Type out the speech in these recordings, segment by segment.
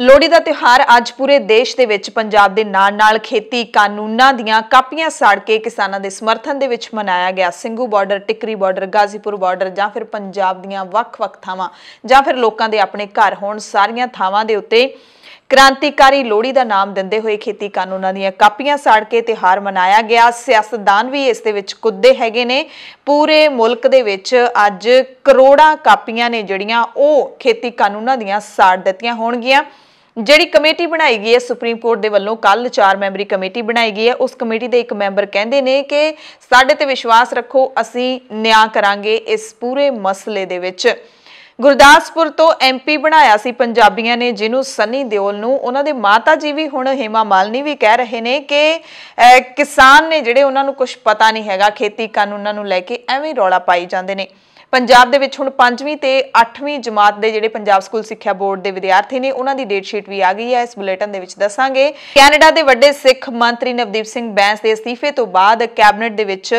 ਲੋਹੜੀ ਦਾ ਤਿਉਹਾਰ ਅੱਜ ਪੂਰੇ ਦੇਸ਼ ਦੇ ਵਿੱਚ ਪੰਜਾਬ ਦੇ ਨਾਲ-ਨਾਲ ਖੇਤੀ ਕਾਨੂੰਨਾਂ ਦੀਆਂ ਕਾਪੀਆਂ ਸਾੜ ਕੇ ਕਿਸਾਨਾਂ ਦੇ ਸਮਰਥਨ ਦੇ ਵਿੱਚ ਮਨਾਇਆ ਗਿਆ Singhu border Tikri border Ghazipur border ਜਾਂ ਫਿਰ ਪੰਜਾਬ ਦੀਆਂ ਵੱਖ-ਵੱਖ ਥਾਵਾਂ ਜਾਂ ਫਿਰ ਲੋਕਾਂ ਦੇ ਆਪਣੇ ਘਰ ਹੋਣ ਸਾਰੀਆਂ ਥਾਵਾਂ ਦੇ ਉੱਤੇ ਕ੍ਰਾਂਤੀਕਾਰੀ ਲੋਹੜੀ ਦਾ ਨਾਮ ਦਿੰਦੇ ਹੋਏ ਖੇਤੀ ਕਾਨੂੰਨਾਂ ਦੀਆਂ ਕਾਪੀਆਂ ਸਾੜ ਕੇ ਤਿਹਾਰ ਮਨਾਇਆ ਗਿਆ ਸਿਆਸਤਦਾਨ ਵੀ ਇਸ ਦੇ ਵਿੱਚ ਕੁੱਦੇ ਹੈਗੇ ਨੇ ਪੂਰੇ ਮੁਲਕ ਦੇ ਵਿੱਚ ਅੱਜ ਕਰੋੜਾਂ ਕਾਪੀਆਂ ਨੇ ਜਿਹੜੀਆਂ ਉਹ ਖੇਤੀ ਕਾਨੂੰਨਾਂ ਦੀਆਂ ਸਾੜ ਦਿੱਤੀਆਂ ਹੋਣਗੀਆਂ ਜਿਹੜੀ ਕਮੇਟੀ ਬਣਾਈ ਗਈ ਹੈ ਸੁਪਰੀਮ ਕੋਰਟ ਦੇ ਵੱਲੋਂ ਕੱਲ 4 ਮੈਂਬਰੀ ਕਮੇਟੀ ਬਣਾਈ ਗਈ ਹੈ ਉਸ ਕਮੇਟੀ ਦੇ ਇੱਕ ਮੈਂਬਰ ਕਹਿੰਦੇ ਨੇ ਕਿ ਸਾਡੇ ਤੇ ਵਿਸ਼ਵਾਸ ਰੱਖੋ ਅਸੀਂ ਨਿਆਂ ਕਰਾਂਗੇ ਇਸ ਪੂਰੇ ਮਸਲੇ ਦੇ ਵਿੱਚ ਗੁਰਦਾਸਪੁਰ ਤੋਂ ਐਮਪੀ ਬਣਾਇਆ ਸੀ ਪੰਜਾਬੀਆਂ ਨੇ ਜਿਹਨੂੰ ਸਨੀ ਦਿਓਲ ਨੂੰ ਉਹਨਾਂ ਦੇ ਮਾਤਾ ਜੀ ਵੀ ਹੁਣ ਹੇਮਾ ਮਾਲਨੀ ਵੀ ਕਹਿ ਰਹੇ ਨੇ ਕਿ ਕਿਸਾਨ ਨੇ ਜਿਹੜੇ ਉਹਨਾਂ ਨੂੰ ਕੁਝ ਪਤਾ ਨਹੀਂ ਹੈਗਾ ਖੇਤੀ ਕਾਨੂੰਨਾਂ ਨੂੰ ਲੈ ਕੇ ਐਵੇਂ ਰੌਲਾ ਪਾਈ ਜਾਂਦੇ ਨੇ ਪੰਜਾਬ ਦੇ ਵਿੱਚ ਹੁਣ 5ਵੀਂ ਤੇ 8ਵੀਂ ਜਮਾਤ ਦੇ ਜਿਹੜੇ ਪੰਜਾਬ ਸਕੂਲ ਸਿੱਖਿਆ ਬੋਰਡ ਦੇ ਵਿਦਿਆਰਥੀ ਨੇ ਉਹਨਾਂ ਦੀ ਡੇਟ ਸ਼ੀਟ ਵੀ ਆ ਗਈ ਹੈ ਇਸ ਬੁਲੇਟਿਨ ਦੇ ਵਿੱਚ ਦੱਸਾਂਗੇ ਕੈਨੇਡਾ ਦੇ ਵੱਡੇ ਸਿੱਖ ਮੰਤਰੀ ਨਵਦੀਪ ਸਿੰਘ ਬੈਂਸ ਦੇ ਅਸਤੀਫੇ ਤੋਂ ਬਾਅਦ ਕੈਬਨਿਟ ਦੇ ਵਿੱਚ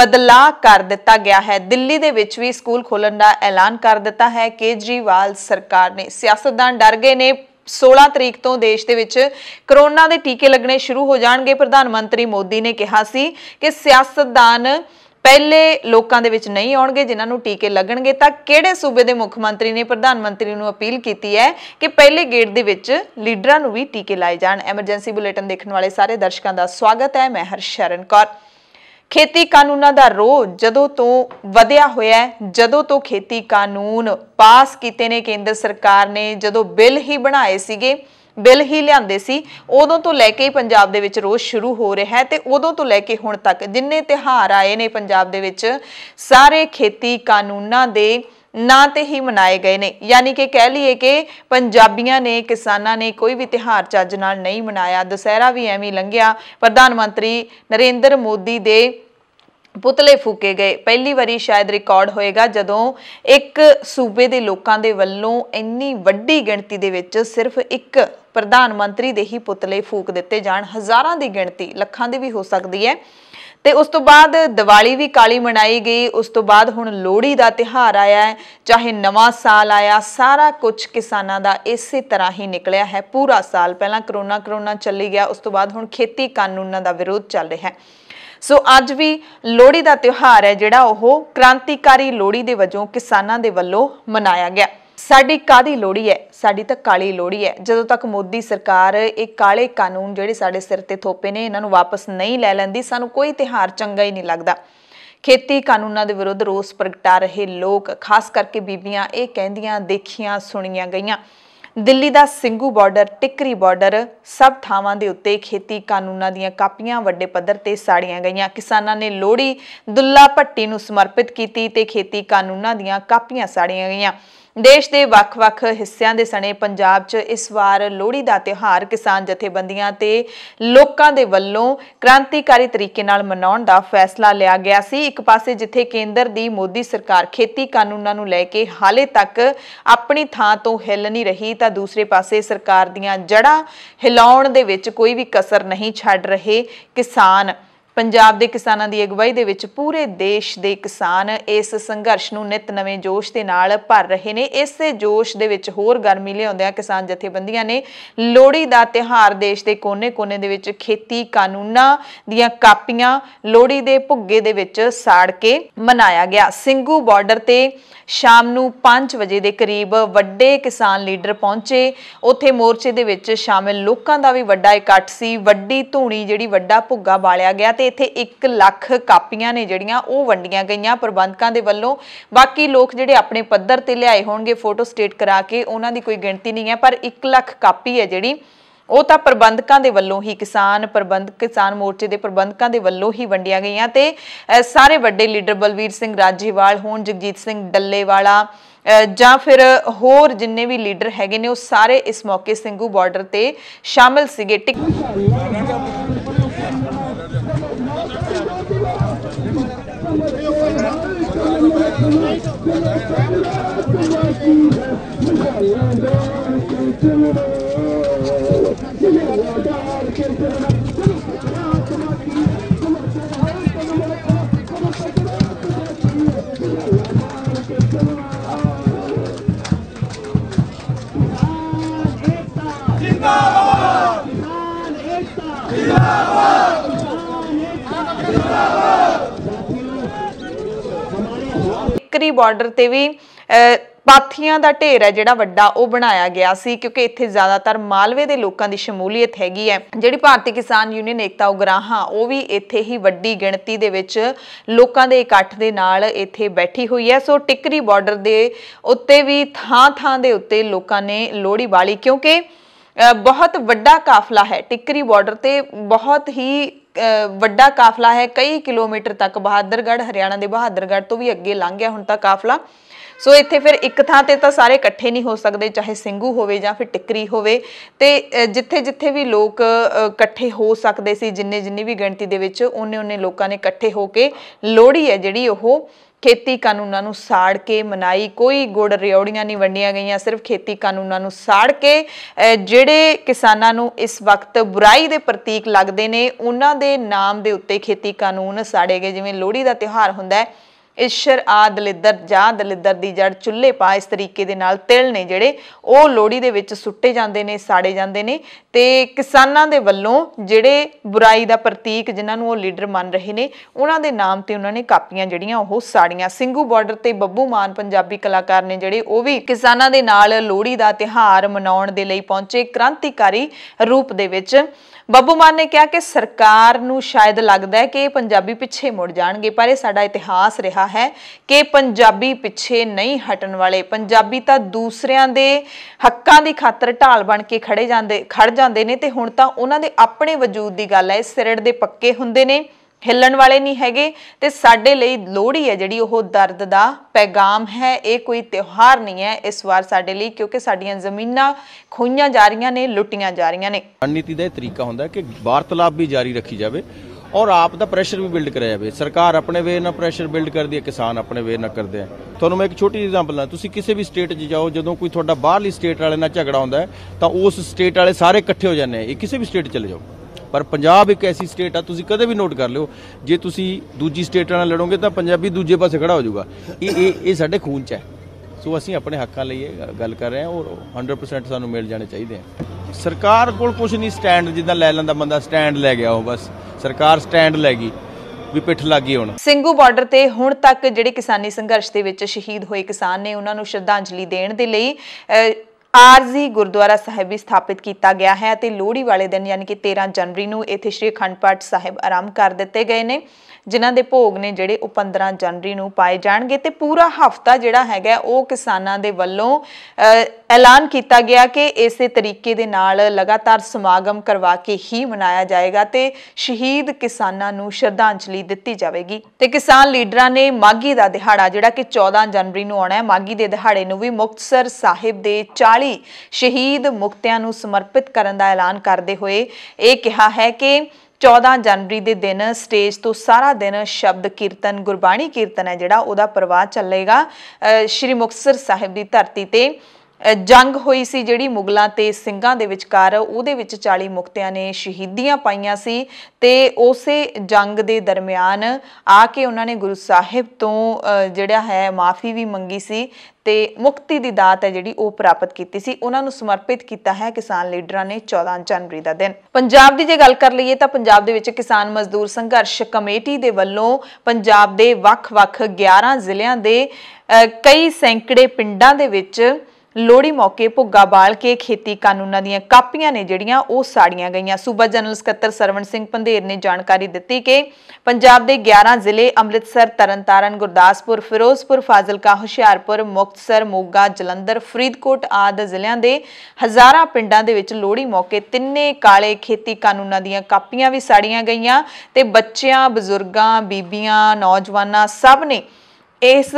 ਬਦਲਾਅ ਕਰ ਦਿੱਤਾ ਗਿਆ ਹੈ ਦਿੱਲੀ ਦੇ ਵਿੱਚ ਵੀ ਸਕੂਲ ਖੋਲਣ ਦਾ ਐਲਾਨ ਕਰ ਦਿੱਤਾ ਹੈ ਕੇਜਰੀਵਾਲ ਸਰਕਾਰ ਨੇ ਸਿਆਸਤਦਾਨ ਡਰ ਗਏ ਨੇ 16 ਤਰੀਕ ਤੋਂ ਦੇਸ਼ ਦੇ ਵਿੱਚ ਕਰੋਨਾ ਦੇ ਟੀਕੇ ਲੱਗਣੇ ਸ਼ੁਰੂ ਹੋ ਜਾਣਗੇ ਪ੍ਰਧਾਨ ਮੰਤਰੀ ਮੋਦੀ ਨੇ ਕਿਹਾ ਸੀ ਕਿ ਸਿਆਸਤਦਾਨ ਪਹਿਲੇ ਲੋਕਾਂ ਦੇ ਵਿੱਚ ਨਹੀਂ ਆਉਣਗੇ ਜਿਨ੍ਹਾਂ ਨੂੰ ਟੀਕੇ ਲੱਗਣਗੇ ਤਾਂ ਕਿਹੜੇ ਸੂਬੇ ਦੇ ਮੁੱਖ ਮੰਤਰੀ ਨੇ ਪ੍ਰਧਾਨ ਮੰਤਰੀ ਨੂੰ ਅਪੀਲ ਕੀਤੀ ਹੈ ਕਿ ਪਹਿਲੇ ਗੇੜ ਦੇ ਵਿੱਚ ਲੀਡਰਾਂ ਨੂੰ ਵੀ ਟੀਕੇ ਲਾਏ ਜਾਣ ਐਮਰਜੈਂਸੀ ਬੁਲੇਟਿਨ ਦੇਖਣ ਵਾਲੇ ਸਾਰੇ ਦਰਸ਼ਕਾਂ ਦਾ ਸਵਾਗਤ ਹੈ ਮੈਂ ਹਰਸ਼ਰਨ ਕੌਰ ਖੇਤੀ ਕਾਨੂੰਨਾਂ ਦਾ ਰੋਹ ਜਦੋਂ ਤੋਂ ਵਧਿਆ ਹੋਇਆ ਜਦੋਂ ਤੋਂ ਖੇਤੀ ਕਾਨੂੰਨ ਪਾਸ ਕੀਤੇ ਨੇ ਕੇਂਦਰ ਸਰਕਾਰ ਨੇ ਜਦੋਂ ਬਿੱਲ ਹੀ ਬਣਾਏ ਸੀਗੇ ਬਿੱਲ ਹੀ ਲਿਆਂਦੇ ਸੀ ਉਦੋਂ ਤੋਂ ਲੈ ਕੇ ਹੀ ਪੰਜਾਬ ਦੇ ਵਿੱਚ ਰੋਜ਼ ਸ਼ੁਰੂ ਹੋ ਰਿਹਾ ਹੈ ਤੇ ਉਦੋਂ ਤੋਂ ਲੈ ਕੇ ਹੁਣ ਤੱਕ ਜਿੰਨੇ ਤਿਹਾਰ ਆਏ ਨੇ ਪੰਜਾਬ ਦੇ ਵਿੱਚ ਸਾਰੇ ਖੇਤੀ ਕਾਨੂੰਨਾਂ ਦੇ ਨਾਂ ਤੇ ਹੀ ਮਨਾਏ ਗਏ ਨੇ ਯਾਨੀ ਕਿ ਕਹਿ ਲਈਏ ਕਿ ਪੰਜਾਬੀਆਂ ਨੇ ਕਿਸਾਨਾਂ ਨੇ ਕੋਈ ਵੀ ਤਿਹਾਰ ਚੱਜ ਨਾਲ ਨਹੀਂ ਮਨਾਇਆ ਦੁਸਹਿਰਾ ਵੀ ਐਵੇਂ ਲੰਘਿਆ ਪ੍ਰਧਾਨ ਮੰਤਰੀ ਨਰਿੰਦਰ ਮੋਦੀ ਦੇ ਪੁਤਲੇ ਫੂਕੇ ਗਏ ਪਹਿਲੀ ਵਾਰੀ ਸ਼ਾਇਦ ਰਿਕਾਰਡ ਹੋਏਗਾ ਜਦੋਂ ਇੱਕ ਸੂਬੇ ਦੇ ਲੋਕਾਂ ਦੇ ਵੱਲੋਂ ਇੰਨੀ ਵੱਡੀ ਗਿਣਤੀ ਦੇ ਵਿੱਚ ਸਿਰਫ ਇੱਕ ਪ੍ਰਧਾਨ ਮੰਤਰੀ ਦੇ ਹੀ ਪੁਤਲੇ ਫੂਕ ਦਿੱਤੇ ਜਾਣ ਹਜ਼ਾਰਾਂ ਦੀ ਗਿਣਤੀ ਲੱਖਾਂ ਦੀ ਵੀ ਹੋ ਸਕਦੀ ਹੈ ਤੇ ਉਸ ਤੋਂ ਬਾਅਦ ਦੀਵਾਲੀ ਵੀ ਕਾਲੀ ਮਨਾਈ ਗਈ ਉਸ ਤੋਂ ਬਾਅਦ ਹੁਣ ਲੋਹੜੀ ਦਾ ਤਿਹਾਰ ਆਇਆ ਹੈ ਚਾਹੇ ਨਵਾਂ ਸਾਲ ਆਇਆ ਸਾਰਾ ਕੁਝ ਕਿਸਾਨਾਂ ਦਾ ਇਸੇ ਤਰ੍ਹਾਂ ਹੀ ਨਿਕਲਿਆ ਹੈ ਪੂਰਾ ਸਾਲ ਪਹਿਲਾਂ ਕਰੋਨਾ ਕਰੋਨਾ ਚੱਲੀ ਗਿਆ ਉਸ ਤੋਂ ਬਾਅਦ ਹੁਣ ਖੇਤੀ ਕਾਨੂੰਨਾਂ ਦਾ ਵਿਰੋਧ ਚੱਲ ਰਿਹਾ ਹੈ ਸੋ ਅੱਜ ਵੀ ਲੋਹੜੀ ਦਾ ਤਿਉਹਾਰ ਹੈ ਜਿਹੜਾ ਉਹ ਕ੍ਰਾਂਤੀਕਾਰੀ ਲੋਹੜੀ ਦੇ ਵਜੋਂ ਕਿਸਾਨਾਂ ਦੇ ਵੱਲੋਂ ਮਨਾਇਆ ਗਿਆ ਸਾਡੀ ਕਾਦੀ ਲੋੜੀ ਹੈ ਸਾਡੀ ਤਾਂ ਕਾਲੀ ਲੋੜੀ ਹੈ ਜਦੋਂ ਤੱਕ ਮੋਦੀ ਸਰਕਾਰ ਇਹ ਕਾਲੇ ਕਾਨੂੰਨ ਜਿਹੜੇ ਸਾਡੇ ਸਿਰ ਤੇ ਥੋਪੇ ਨੇ ਇਹਨਾਂ ਨੂੰ ਵਾਪਸ ਨਹੀਂ ਲੈ ਲੈਂਦੀ ਸਾਨੂੰ ਕੋਈ ਤਿਹਾਰ ਚੰਗਾ ਹੀ ਨਹੀਂ ਲੱਗਦਾ ਖੇਤੀ ਕਾਨੂੰਨਾਂ ਦੇ ਵਿਰੁੱਧ ਰੋਸ ਪ੍ਰਗਟਾ ਰਹੇ ਲੋਕ ਖਾਸ ਕਰਕੇ ਬੀਬੀਆਂ ਇਹ ਕਹਿੰਦੀਆਂ ਦੇਖੀਆਂ ਸੁਣੀਆਂ ਗਈਆਂ ਦਿੱਲੀ ਦਾ ਸਿੰਘੂ ਬਾਰਡਰ ਟਿੱਕਰੀ ਬਾਰਡਰ ਸਭ ਥਾਵਾਂ ਦੇ ਉੱਤੇ ਖੇਤੀ ਕਾਨੂੰਨਾਂ ਦੀਆਂ ਕਾਪੀਆਂ ਵੱਡੇ ਪੱਧਰ ਤੇ ਸਾੜੀਆਂ ਗਈਆਂ ਕਿਸਾਨਾਂ ਨੇ ਲੋਹੜੀ ਦੁੱਲਾ ਭੱਟੀ ਨੂੰ ਸਮਰਪਿਤ ਕੀਤੀ ਤੇ ਖੇਤੀ ਕਾਨੂੰਨਾਂ ਦੀਆਂ ਕਾਪੀਆਂ ਸਾੜੀਆਂ ਗਈਆਂ ਦੇਸ਼ ਦੇ ਵੱਖ-ਵੱਖ ਹਿੱਸਿਆਂ ਦੇ ਸਣੇ ਪੰਜਾਬ 'ਚ ਇਸ ਵਾਰ ਲੋਹੜੀ ਦਾ ਤਿਉਹਾਰ ਕਿਸਾਨ ਜਥੇਬੰਦੀਆਂ ਤੇ ਲੋਕਾਂ ਦੇ ਵੱਲੋਂ ਕ੍ਰਾਂਤੀਕਾਰੀ ਤਰੀਕੇ ਨਾਲ ਮਨਾਉਣ ਦਾ ਫੈਸਲਾ ਲਿਆ ਗਿਆ ਸੀ ਇੱਕ ਪਾਸੇ ਜਿੱਥੇ ਕੇਂਦਰ ਦੀ ਮੋਦੀ ਸਰਕਾਰ ਖੇਤੀ ਕਾਨੂੰਨਾਂ ਨੂੰ ਲੈ ਕੇ ਹਾਲੇ ਤੱਕ ਆਪਣੀ ਥਾਂ ਤੋਂ ਹਿੱਲ ਨਹੀਂ ਰਹੀ ਤਾਂ ਦੂਸਰੇ ਪਾਸੇ ਸਰਕਾਰ ਦੀਆਂ ਜੜਾਂ ਹਿਲਾਉਣ ਦੇ ਵਿੱਚ ਕੋਈ ਵੀ ਕਸਰ ਨਹੀਂ ਛੱਡ ਰਹੇ ਕਿਸਾਨ ਪੰਜਾਬ ਦੇ ਕਿਸਾਨਾਂ ਦੀ ਅਗਵਾਈ ਦੇ ਵਿੱਚ ਪੂਰੇ ਦੇਸ਼ ਦੇ ਕਿਸਾਨ ਇਸ ਸੰਘਰਸ਼ ਨੂੰ ਨਿਤ ਨਵੇਂ ਜੋਸ਼ ਦੇ ਨਾਲ ਭਰ ਰਹੇ ਨੇ ਇਸੇ ਜੋਸ਼ ਦੇ ਵਿੱਚ ਹੋਰ ਗਰਮੀ ਲਿਆਉਂਦਿਆਂ ਕਿਸਾਨ ਜਥੇਬੰਦੀਆਂ ਨੇ ਲੋਹੜੀ ਦਾ ਤਿਹਾਰ ਦੇਸ਼ ਦੇ ਕੋਨੇ-ਕੋਨੇ ਦੇ ਵਿੱਚ ਖੇਤੀ ਕਾਨੂੰਨਾਂ ਦੀਆਂ ਕਾਪੀਆਂ ਲੋਹੜੀ ਦੇ ਭੁੱਗੇ ਦੇ ਵਿੱਚ ਸਾੜ ਕੇ ਮਨਾਇਆ ਗਿਆ ਸਿੰਘੂ ਬਾਰਡਰ ਤੇ ਸ਼ਾਮ ਨੂੰ 5 ਵਜੇ ਦੇ ਕਰੀਬ ਵੱਡੇ ਕਿਸਾਨ ਲੀਡਰ ਪਹੁੰਚੇ ਉੱਥੇ ਮੋਰਚੇ ਦੇ ਵਿੱਚ ਸ਼ਾਮਿਲ ਲੋਕਾਂ ਦਾ ਵੀ ਵੱਡਾ ਇਕੱਠ ਸੀ ਵੱਡੀ ਧੂਣੀ ਜਿਹੜੀ ਵੱਡਾ ਭੁੱਗਾ ਬਾਲਿਆ ਗਿਆ ਤੇ ਇੱਥੇ 1 ਲੱਖ ਕਾਪੀਆਂ ਨੇ ਜਿਹੜੀਆਂ ਉਹ ਵੰਡੀਆਂ ਗਈਆਂ ਪ੍ਰਬੰਧਕਾਂ ਦੇ ਵੱਲੋਂ ਬਾਕੀ ਲੋਕ ਜਿਹੜੇ ਆਪਣੇ ਪੱਧਰ ਤੇ ਲਿਆਏ ਹੋਣਗੇ ਫੋਟੋ ਸਟੇਟ ਕਰਾ ਕੇ ਉਹਨਾਂ ਦੀ ਕੋਈ ਗਿਣਤੀ ਨਹੀਂ ਹੈ ਪਰ 1 ਲੱਖ ਕਾਪੀ ਹੈ ਜਿਹੜੀ ਉਹ ਤਾਂ ਪ੍ਰਬੰਧਕਾਂ ਦੇ ਵੱਲੋਂ ਹੀ ਕਿਸਾਨ ਪ੍ਰਬੰਧਕ ਕਿਸਾਨ ਮੋਰਚੇ ਦੇ ਪ੍ਰਬੰਧਕਾਂ ਦੇ ਵੱਲੋਂ ਹੀ ਵੰਡੀਆਂ ਗਈਆਂ ਤੇ ਸਾਰੇ ਵੱਡੇ ਲੀਡਰ ਬਲਵੀਰ ਸਿੰਘ ਰਾਜੇਵਾਲ ਹੋਣ ਜਗਜੀਤ ਸਿੰਘ ਡੱਲੇਵਾਲਾ ਜਾਂ ਫਿਰ ਹੋਰ ਜਿੰਨੇ ਵੀ ਲੀਡਰ ਹੈਗੇ ਨੇ ਉਹ ਸਾਰੇ ਇਸ ਮੌਕੇ ਸਿੰਘੂ ਬਾਰਡਰ ਤੇ ਸ਼ਾਮਿਲ ਸੀਗੇ Thank you. ਉੱਤਰੀ ਬਾਰਡਰ ਤੇ ਵੀ ਪਾਥੀਆਂ ਦਾ ਢੇਰ ਹੈ ਜਿਹੜਾ ਵੱਡਾ ਉਹ ਬਣਾਇਆ ਗਿਆ ਸੀ ਕਿਉਂਕਿ ਇੱਥੇ ਜ਼ਿਆਦਾਤਰ ਮਾਲਵੇ ਦੇ ਲੋਕਾਂ ਦੀ ਸ਼ਮੂਲੀਅਤ ਹੈਗੀ ਹੈ ਜਿਹੜੀ ਭਾਰਤੀ ਕਿਸਾਨ ਯੂਨੀਅਨ ਏਕਤਾ ਉਗਰਾਹਾਂ ਉਹ ਵੀ ਇੱਥੇ ਹੀ ਵੱਡੀ ਗਿਣਤੀ ਦੇ ਵਿੱਚ ਲੋਕਾਂ ਦੇ ਇਕੱਠ ਦੇ ਨਾਲ ਇੱਥੇ ਬੈਠੀ ਹੋਈ ਹੈ ਸੋ ਟਿਕਰੀ ਬਾਰਡਰ ਦੇ ਉੱਤੇ ਵੀ ਥਾਂ-ਥਾਂ ਦੇ ਉੱਤੇ ਲੋਕਾਂ ਨੇ ਲੋਹੜੀ ਬਾਲੀ ਕਿਉਂਕਿ ਬਹੁਤ ਵੱਡਾ ਕਾਫਲਾ ਹੈ ਟਿਕਰੀ ਬਾਰਡਰ ਤੇ ਬਹੁਤ ਹੀ ਵੱਡਾ ਕਾਫਲਾ ਹੈ ਕਈ ਕਿਲੋਮੀਟਰ ਤੱਕ ਬਹਾਦਰਗੜ੍ਹ ਹਰਿਆਣਾ ਦੇ ਬਹਾਦਰਗੜ੍ਹ ਤੋਂ ਵੀ ਅੱਗੇ ਲੰਘ ਗਿਆ ਹੁਣ ਤਾਂ ਕਾਫਲਾ ਸੋ ਇੱਥੇ ਫਿਰ ਇੱਕ ਥਾਂ ਤੇ ਤਾਂ ਸਾਰੇ ਇਕੱਠੇ ਨਹੀਂ ਹੋ ਸਕਦੇ ਚਾਹੇ ਸਿੰਘੂ ਹੋਵੇ ਜਾਂ ਫਿਰ ਟਿੱਕਰੀ ਹੋਵੇ ਤੇ ਜਿੱਥੇ ਜਿੱਥੇ ਵੀ ਲੋਕ ਇਕੱਠੇ ਹੋ ਸਕਦੇ ਸੀ ਜਿੰਨੇ ਜਿੰਨੀ ਵੀ ਗਿਣਤੀ ਦੇ ਵਿੱਚ ਉਹਨੇ ਉਹਨੇ ਲੋਕਾਂ ਨੇ ਇਕੱਠੇ ਹੋ ਕੇ ਲੋਹੜੀ ਹੈ ਜਿਹੜੀ ਉਹ ਖੇਤੀ ਕਾਨੂੰਨਾਂ ਨੂੰ ਸਾੜ ਕੇ ਮਨਾਈ ਕੋਈ ਗੁੜ ਰਿਓੜੀਆਂ ਨਹੀਂ ਵੰਡੀਆਂ ਗਈਆਂ ਸਿਰਫ ਖੇਤੀ ਕਾਨੂੰਨਾਂ ਨੂੰ ਸਾੜ ਕੇ ਜਿਹੜੇ ਕਿਸਾਨਾਂ ਨੂੰ ਇਸ ਵਕਤ ਬੁਰਾਈ ਦੇ ਪ੍ਰਤੀਕ ਲੱਗਦੇ ਨੇ ਉਹਨਾਂ ਦੇ ਨਾਮ ਦੇ ਉੱਤੇ ਖੇਤੀ ਕਾਨੂੰਨ ਸਾੜੇ ਗਏ ਜਿਵੇਂ ਲੋਹੜੀ ਦਾ ਤਿਉਹਾਰ ਹੁੰਦਾ ਹੈ ਇਸ਼ਰ ਆ ਦਲਿੱਦਰ ਜਾਂ ਦਲਿੱਦਰ ਦੀ ਜੜ ਚੁੱਲ੍ਹੇ ਪਾ ਇਸ ਤਰੀਕੇ ਦੇ ਨਾਲ ਤਿਲ ਨੇ ਜਿਹੜੇ ਉਹ ਲੋੜੀ ਦੇ ਵਿੱਚ ਸੁੱਟੇ ਜਾਂਦੇ ਨੇ ਸਾੜੇ ਜਾਂਦੇ ਨੇ ਤੇ ਕਿਸਾਨਾਂ ਦੇ ਵੱਲੋਂ ਜਿਹੜੇ ਬੁਰਾਈ ਦਾ ਪ੍ਰਤੀਕ ਜਿਨ੍ਹਾਂ ਨੂੰ ਉਹ ਲੀਡਰ ਮੰਨ ਰਹੇ ਨੇ ਉਹਨਾਂ ਦੇ ਨਾਮ ਤੇ ਉਹਨਾਂ ਨੇ ਕਾਪੀਆਂ ਜਿਹੜੀਆਂ ਉਹ ਸਾੜੀਆਂ ਸਿੰਘੂ ਬਾਰਡਰ ਤੇ ਬੱਬੂ ਮਾਨ ਪੰਜਾਬੀ ਕਲਾਕਾਰ ਨੇ ਜਿਹੜੇ ਉਹ ਵੀ ਕਿਸਾਨਾਂ ਦੇ ਨਾਲ ਲੋੜੀ ਦਾ ਤਿਹਾਰ ਮਨਾਉਣ ਦੇ ਲਈ ਪਹੁੰਚੇ ਕ੍ਰਾਂਤੀਕਾਰੀ ਰੂਪ ਦੇ ਵਿੱਚ ਬੱਬੂ ਮਾਨ ਨੇ ਕਿਹਾ ਕਿ ਸਰਕਾਰ ਨੂੰ ਸ਼ਾਇਦ ਲੱਗਦਾ ਹੈ ਕਿ ਪੰਜਾਬੀ ਪਿੱਛੇ ਮੁੜ ਜਾਣਗੇ ਪਰ ਇਹ ਸਾਡਾ ਇਤਿਹਾਸ ਰਿਹਾ ਹੈ ਕਿ ਪੰਜਾਬੀ ਪਿੱਛੇ ਨਹੀਂ ਹਟਣ ਵਾਲੇ ਪੰਜਾਬੀ ਤਾਂ ਦੂਸਰਿਆਂ ਦੇ ਹੱਕਾਂ ਦੀ ਖਾਤਰ ਢਾਲ ਬਣ ਕੇ ਖੜੇ ਜਾਂਦੇ ਖੜ ਜਾਂਦੇ ਨੇ ਤੇ ਹੁਣ ਤਾਂ ਉਹਨਾਂ ਦੇ ਆਪਣੇ ਵਜੂਦ ਦੀ ਗੱਲ ਹੈ ਸਿਰੜ ਦੇ ਪੱਕੇ ਹੁੰਦੇ ਨੇ ਹਿੱਲਣ ਵਾਲੇ ਨਹੀਂ ਹੈਗੇ ਤੇ ਸਾਡੇ ਲਈ ਲੋਹੜੀ ਹੈ ਜਿਹੜੀ ਉਹ ਦਰਦ ਦਾ ਪੈਗਾਮ ਹੈ ਇਹ ਕੋਈ ਤਿਉਹਾਰ ਨਹੀਂ ਹੈ ਇਸ ਵਾਰ ਸਾਡੇ ਲਈ ਕਿਉਂਕਿ ਸਾਡੀਆਂ ਜ਼ਮੀਨਾਂ ਖੋਈਆਂ ਜਾ ਰਹੀਆਂ ਨੇ ਲੁੱਟੀਆਂ ਜਾ ਰਹੀਆਂ ਨੇ ਰਣਨੀਤੀ ਦਾ ਇਹ ਤਰੀਕਾ ਹੁੰਦਾ ਕਿ ਵਾਰਤਲਾਪ ਵੀ ਜਾਰੀ ਰੱਖੀ ਜਾਵੇ ਔਰ ਆਪ ਦਾ ਪ੍ਰੈਸ਼ਰ ਵੀ ਬਿਲਡ ਕਰਿਆ ਜਾਵੇ ਸਰਕਾਰ ਆਪਣੇ ਵੇ ਨਾਲ ਪ੍ਰੈਸ਼ਰ ਬਿਲਡ ਕਰਦੀ ਹੈ ਕਿਸਾਨ ਆਪਣੇ ਵੇ ਨਾਲ ਕਰਦੇ ਆ ਤੁਹਾਨੂੰ ਮੈਂ ਇੱਕ ਛੋਟੀ ਐਗਜ਼ਾਮਪਲ ਦਾਂ ਤੁਸੀਂ ਕਿਸੇ ਵੀ ਸਟੇਟ 'ਚ ਜਾਓ ਜਦੋਂ ਕੋਈ ਤੁਹਾਡਾ ਬਾਹਰਲੀ ਸਟੇਟ ਵਾਲੇ ਨਾਲ ਝਗੜਾ ਹੁੰਦਾ ਤਾਂ ਉਸ ਸਟੇਟ ਵਾਲੇ ਸਾਰੇ ਇਕੱਠੇ ਹੋ ਜਾਂਦੇ ਆ ਇਹ ਕਿਸੇ ਵੀ ਸਟੇਟ ਚਲੇ ਜਾਓ ਪਰ ਪੰਜਾਬ ਇੱਕ ਐਸੀ ਸਟੇਟ ਆ ਤੁਸੀਂ ਕਦੇ ਵੀ ਨੋਟ ਕਰ ਲਿਓ ਜੇ ਤੁਸੀਂ ਦੂਜੀ ਸਟੇਟਾਂ ਨਾਲ ਲੜੋਗੇ ਤਾਂ ਪੰਜਾਬੀ ਦੂਜੇ ਪਾਸੇ ਖੜਾ ਹੋ ਜਾਊਗਾ ਇਹ ਇਹ ਇਹ ਸਾਡੇ ਖੂਨ 'ਚ ਹੈ ਸੋ ਅਸੀਂ ਆਪਣੇ ਹੱਕਾਂ ਲਈ ਇਹ ਗੱਲ ਕਰ ਰਹੇ ਹਾਂ ਔਰ 100% ਸਾਨੂੰ ਮਿਲ ਜਾਣੇ ਚਾਹੀਦੇ ਆ ਸਰਕਾਰ ਕੋਲ ਕੁਝ ਨਹੀਂ ਸਟੈਂਡ ਜਿੱਦਾਂ ਲੈ ਲੈਂਦਾ ਬੰਦਾ ਸਟੈਂਡ ਲੈ ਗਿਆ ਉਹ ਬਸ ਸਰਕਾਰ ਸਟੈਂਡ ਲੈ ਗਈ ਵੀ ਪਿੱਠ ਲੱਗ ਗਈ ਹੁਣ ਸਿੰਘੂ ਬਾਰਡਰ ਤੇ ਹੁਣ ਤੱਕ ਜਿਹੜੇ ਕਿਸਾਨੀ ਸੰਘਰਸ਼ ਦੇ ਵਿੱਚ ਸ਼ਹੀਦ ਹੋਏ ਕਿਸਾਨ ਨੇ ਉਹਨਾਂ ਨੂੰ ਸ਼ਰਧਾਂਜਲੀ ਦੇਣ ਦੇ ਲਈ ਆਰਜ਼ੀ ਗੁਰਦੁਆਰਾ ਸਾਹਿਬ ਵੀ ਸਥਾਪਿਤ ਕੀਤਾ ਗਿਆ ਹੈ ਅਤੇ ਲੋਹੜੀ ਵਾਲੇ ਦਿਨ ਯਾਨੀ ਕਿ 13 ਜਨਵਰੀ ਨੂੰ ਇੱਥੇ ਸ਼੍ਰੀ ਅਖੰਡ ਪਾਠ ਸਾਹਿਬ ਆਰੰਭ ਕਰ ਦਿੱਤੇ ਗਏ ਨੇ ਜਿਨ੍ਹਾਂ ਦੇ ਭੋਗ ਨੇ ਜਿਹੜੇ ਉਹ 15 ਜਨਵਰੀ ਨੂੰ ਪਾਏ ਜਾਣਗੇ ਤੇ ਪੂਰਾ ਹਫਤਾ ਜਿਹੜਾ ਹੈਗਾ ਉਹ ਕਿਸਾਨਾਂ ਦੇ ਵੱਲੋਂ ਐਲਾਨ ਕੀਤਾ ਗਿਆ ਕਿ ਇਸੇ ਤਰੀਕੇ ਦੇ ਨਾਲ ਲਗਾਤਾਰ ਸਮਾਗਮ ਕਰਵਾ ਕੇ ਹੀ ਮਨਾਇਆ ਜਾਏਗਾ ਤੇ ਸ਼ਹੀਦ ਕਿਸਾਨਾਂ ਨੂੰ ਸ਼ਰਧਾਂਜਲੀ ਦਿੱਤੀ ਜਾਵੇਗੀ ਤੇ ਕਿਸਾਨ ਲੀਡਰਾਂ ਨੇ ਮਾਗੀ ਦਾ ਦਿਹਾੜਾ ਜਿਹੜਾ ਕਿ 14 ਜਨਵਰੀ ਨੂੰ ਆਉਣਾ ਹੈ ਮਾਗੀ ਦੇ ਦਿਹਾੜੇ ਨੂੰ ਵੀ ਮੁਕਤਸਰ ਸਾਹਿਬ ਦੇ 40 ਸ਼ਹੀਦ ਮੁਕਤਿਆਂ ਨੂੰ ਸਮਰਪਿਤ ਕਰਨ ਦਾ ਐਲਾਨ ਕਰਦੇ ਹੋਏ ਇਹ ਕਿਹਾ ਹੈ ਕਿ 14 ਜਨਵਰੀ ਦੇ ਦਿਨ ਸਟੇਜ ਤੋਂ ਸਾਰਾ ਦਿਨ ਸ਼ਬਦ ਕੀਰਤਨ ਗੁਰਬਾਣੀ ਕੀਰਤਨ ਹੈ ਜਿਹੜਾ ਉਹਦਾ ਪ੍ਰਵਾਹ ਚੱਲੇਗਾ ਸ਼੍ਰੀ ਮੁਕਤਸਰ ਸਾਹਿਬ ਦੀ ਧਰਤੀ ਤੇ ਜੰਗ ਹੋਈ ਸੀ ਜਿਹੜੀ ਮੁਗਲਾਂ ਤੇ ਸਿੰਘਾਂ ਦੇ ਵਿਚਕਾਰ ਉਹਦੇ ਵਿੱਚ 40 ਮੁਕਤਿਆਂ ਨੇ ਸ਼ਹੀਦੀਆਂ ਪਾਈਆਂ ਸੀ ਤੇ ਉਸੇ ਜੰਗ ਦੇ ਦਰਮਿਆਨ ਆ ਕੇ ਉਹਨਾਂ ਨੇ ਗੁਰੂ ਸਾਹਿਬ ਤੋਂ ਜਿਹੜਾ ਹੈ ਮਾਫੀ ਵੀ ਮੰਗੀ ਸੀ ਤੇ ਮੁਕਤੀ ਦੀ ਦਾਤ ਹੈ ਜਿਹੜੀ ਉਹ ਪ੍ਰਾਪਤ ਕੀਤੀ ਸੀ ਉਹਨਾਂ ਨੂੰ ਸਮਰਪਿਤ ਕੀਤਾ ਹੈ ਕਿਸਾਨ ਲੀਡਰਾਂ ਨੇ 14 ਜਨਵਰੀ ਦਾ ਦਿਨ ਪੰਜਾਬ ਦੀ ਜੇ ਗੱਲ ਕਰ ਲਈਏ ਤਾਂ ਪੰਜਾਬ ਦੇ ਵਿੱਚ ਕਿਸਾਨ ਮਜ਼ਦੂਰ ਸੰਘਰਸ਼ ਕਮੇਟੀ ਦੇ ਵੱਲੋਂ ਪੰਜਾਬ ਦੇ ਵੱਖ-ਵੱਖ 11 ਜ਼ਿਲ੍ਹਿਆਂ ਦੇ ਕਈ ਸੈਂਕੜੇ ਪਿੰਡਾਂ ਦੇ ਵਿੱਚ ਲੋੜੀ ਮੌਕੇ ਭੁੱਗਾ ਬਾਲ ਕੇ ਖੇਤੀ ਕਾਨੂੰਨਾਂ ਦੀਆਂ ਕਾਪੀਆਂ ਨੇ ਜਿਹੜੀਆਂ ਉਹ ਸਾੜੀਆਂ ਗਈਆਂ ਸੂਬਾ ਜਨਰਲ ਸਕੱਤਰ ਸਰਵਣ ਸਿੰਘ ਪੰਧੇਰ ਨੇ ਜਾਣਕਾਰੀ ਦਿੱਤੀ ਕਿ ਪੰਜਾਬ ਦੇ 11 ਜ਼ਿਲ੍ਹੇ ਅੰਮ੍ਰਿਤਸਰ ਤਰਨਤਾਰਨ ਗੁਰਦਾਸਪੁਰ ਫਿਰੋਜ਼ਪੁਰ ਫਾਜ਼ਿਲਕਾ ਹੁਸ਼ਿਆਰਪੁਰ ਮੁਕਤਸਰ ਮੋਗਾ ਜਲੰਧਰ ਫਰੀਦਕੋਟ ਆਦਿ ਜ਼ਿਲ੍ਹਿਆਂ ਦੇ ਹਜ਼ਾਰਾਂ ਪਿੰਡਾਂ ਦੇ ਵਿੱਚ ਲੋੜੀ ਮੌਕੇ ਤਿੰਨੇ ਕਾਲੇ ਖੇਤੀ ਕਾਨੂੰਨਾਂ ਦੀਆਂ ਕਾਪੀਆਂ ਵੀ ਸਾੜੀਆਂ ਗਈਆਂ ਤੇ ਬੱਚਿਆਂ ਬਜ਼ੁਰਗਾਂ ਬੀਬੀਆਂ ਨੌਜਵਾਨਾਂ ਸਭ ਨੇ ਇਸ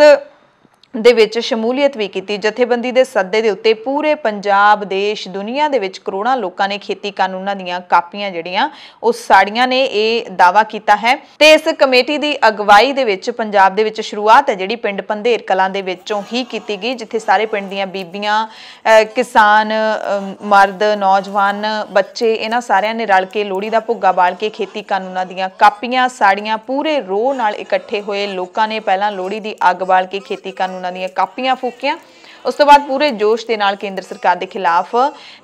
ਦੇ ਵਿੱਚ ਸ਼ਮੂਲੀਅਤ ਵੀ ਕੀਤੀ ਜਥੇਬੰਦੀ ਦੇ ਸੱਦੇ ਦੇ ਉੱਤੇ ਪੂਰੇ ਪੰਜਾਬ ਦੇਸ਼ ਦੁਨੀਆ ਦੇ ਵਿੱਚ ਕਰੋੜਾਂ ਲੋਕਾਂ ਨੇ ਖੇਤੀ ਕਾਨੂੰਨਾਂ ਦੀਆਂ ਕਾਪੀਆਂ ਜਿਹੜੀਆਂ ਉਹ ਸਾੜੀਆਂ ਨੇ ਇਹ ਦਾਵਾ ਕੀਤਾ ਹੈ ਤੇ ਇਸ ਕਮੇਟੀ ਦੀ ਅਗਵਾਈ ਦੇ ਵਿੱਚ ਪੰਜਾਬ ਦੇ ਵਿੱਚ ਸ਼ੁਰੂਆਤ ਹੈ ਜਿਹੜੀ ਪਿੰਡ ਪੰਧੇਰ ਕਲਾਂ ਦੇ ਵਿੱਚੋਂ ਹੀ ਕੀਤੀ ਗਈ ਜਿੱਥੇ ਸਾਰੇ ਪਿੰਡ ਦੀਆਂ ਬੀਬੀਆਂ ਕਿਸਾਨ ਮਰਦ ਨੌਜਵਾਨ ਬੱਚੇ ਇਹਨਾਂ ਸਾਰਿਆਂ ਨੇ ਰਲ ਕੇ ਲੋਹੜੀ ਦਾ ਭੁੱਗਾ ਬਾਲ ਕੇ ਖੇਤੀ ਕਾਨੂੰਨਾਂ ਦੀਆਂ ਕਾਪੀਆਂ ਸਾੜੀਆਂ ਪੂਰੇ ਰੋਹ ਨਾਲ ਇਕੱਠੇ ਹੋਏ ਲੋਕਾਂ ਨੇ ਪਹਿਲਾਂ ਲੋਹੜੀ ਦੀ ਅੱਗ ਬਾਲ ਕੇ ਖੇਤੀ ਕਾਨੂੰਨ ਉਹਨਾਂ ਦੀਆਂ ਕਾਪੀਆਂ ਫੂਕੀਆਂ ਉਸ ਤੋਂ ਬਾਅਦ ਪੂਰੇ ਜੋਸ਼ ਦੇ ਨਾਲ ਕੇਂਦਰ ਸਰਕਾਰ ਦੇ ਖਿਲਾਫ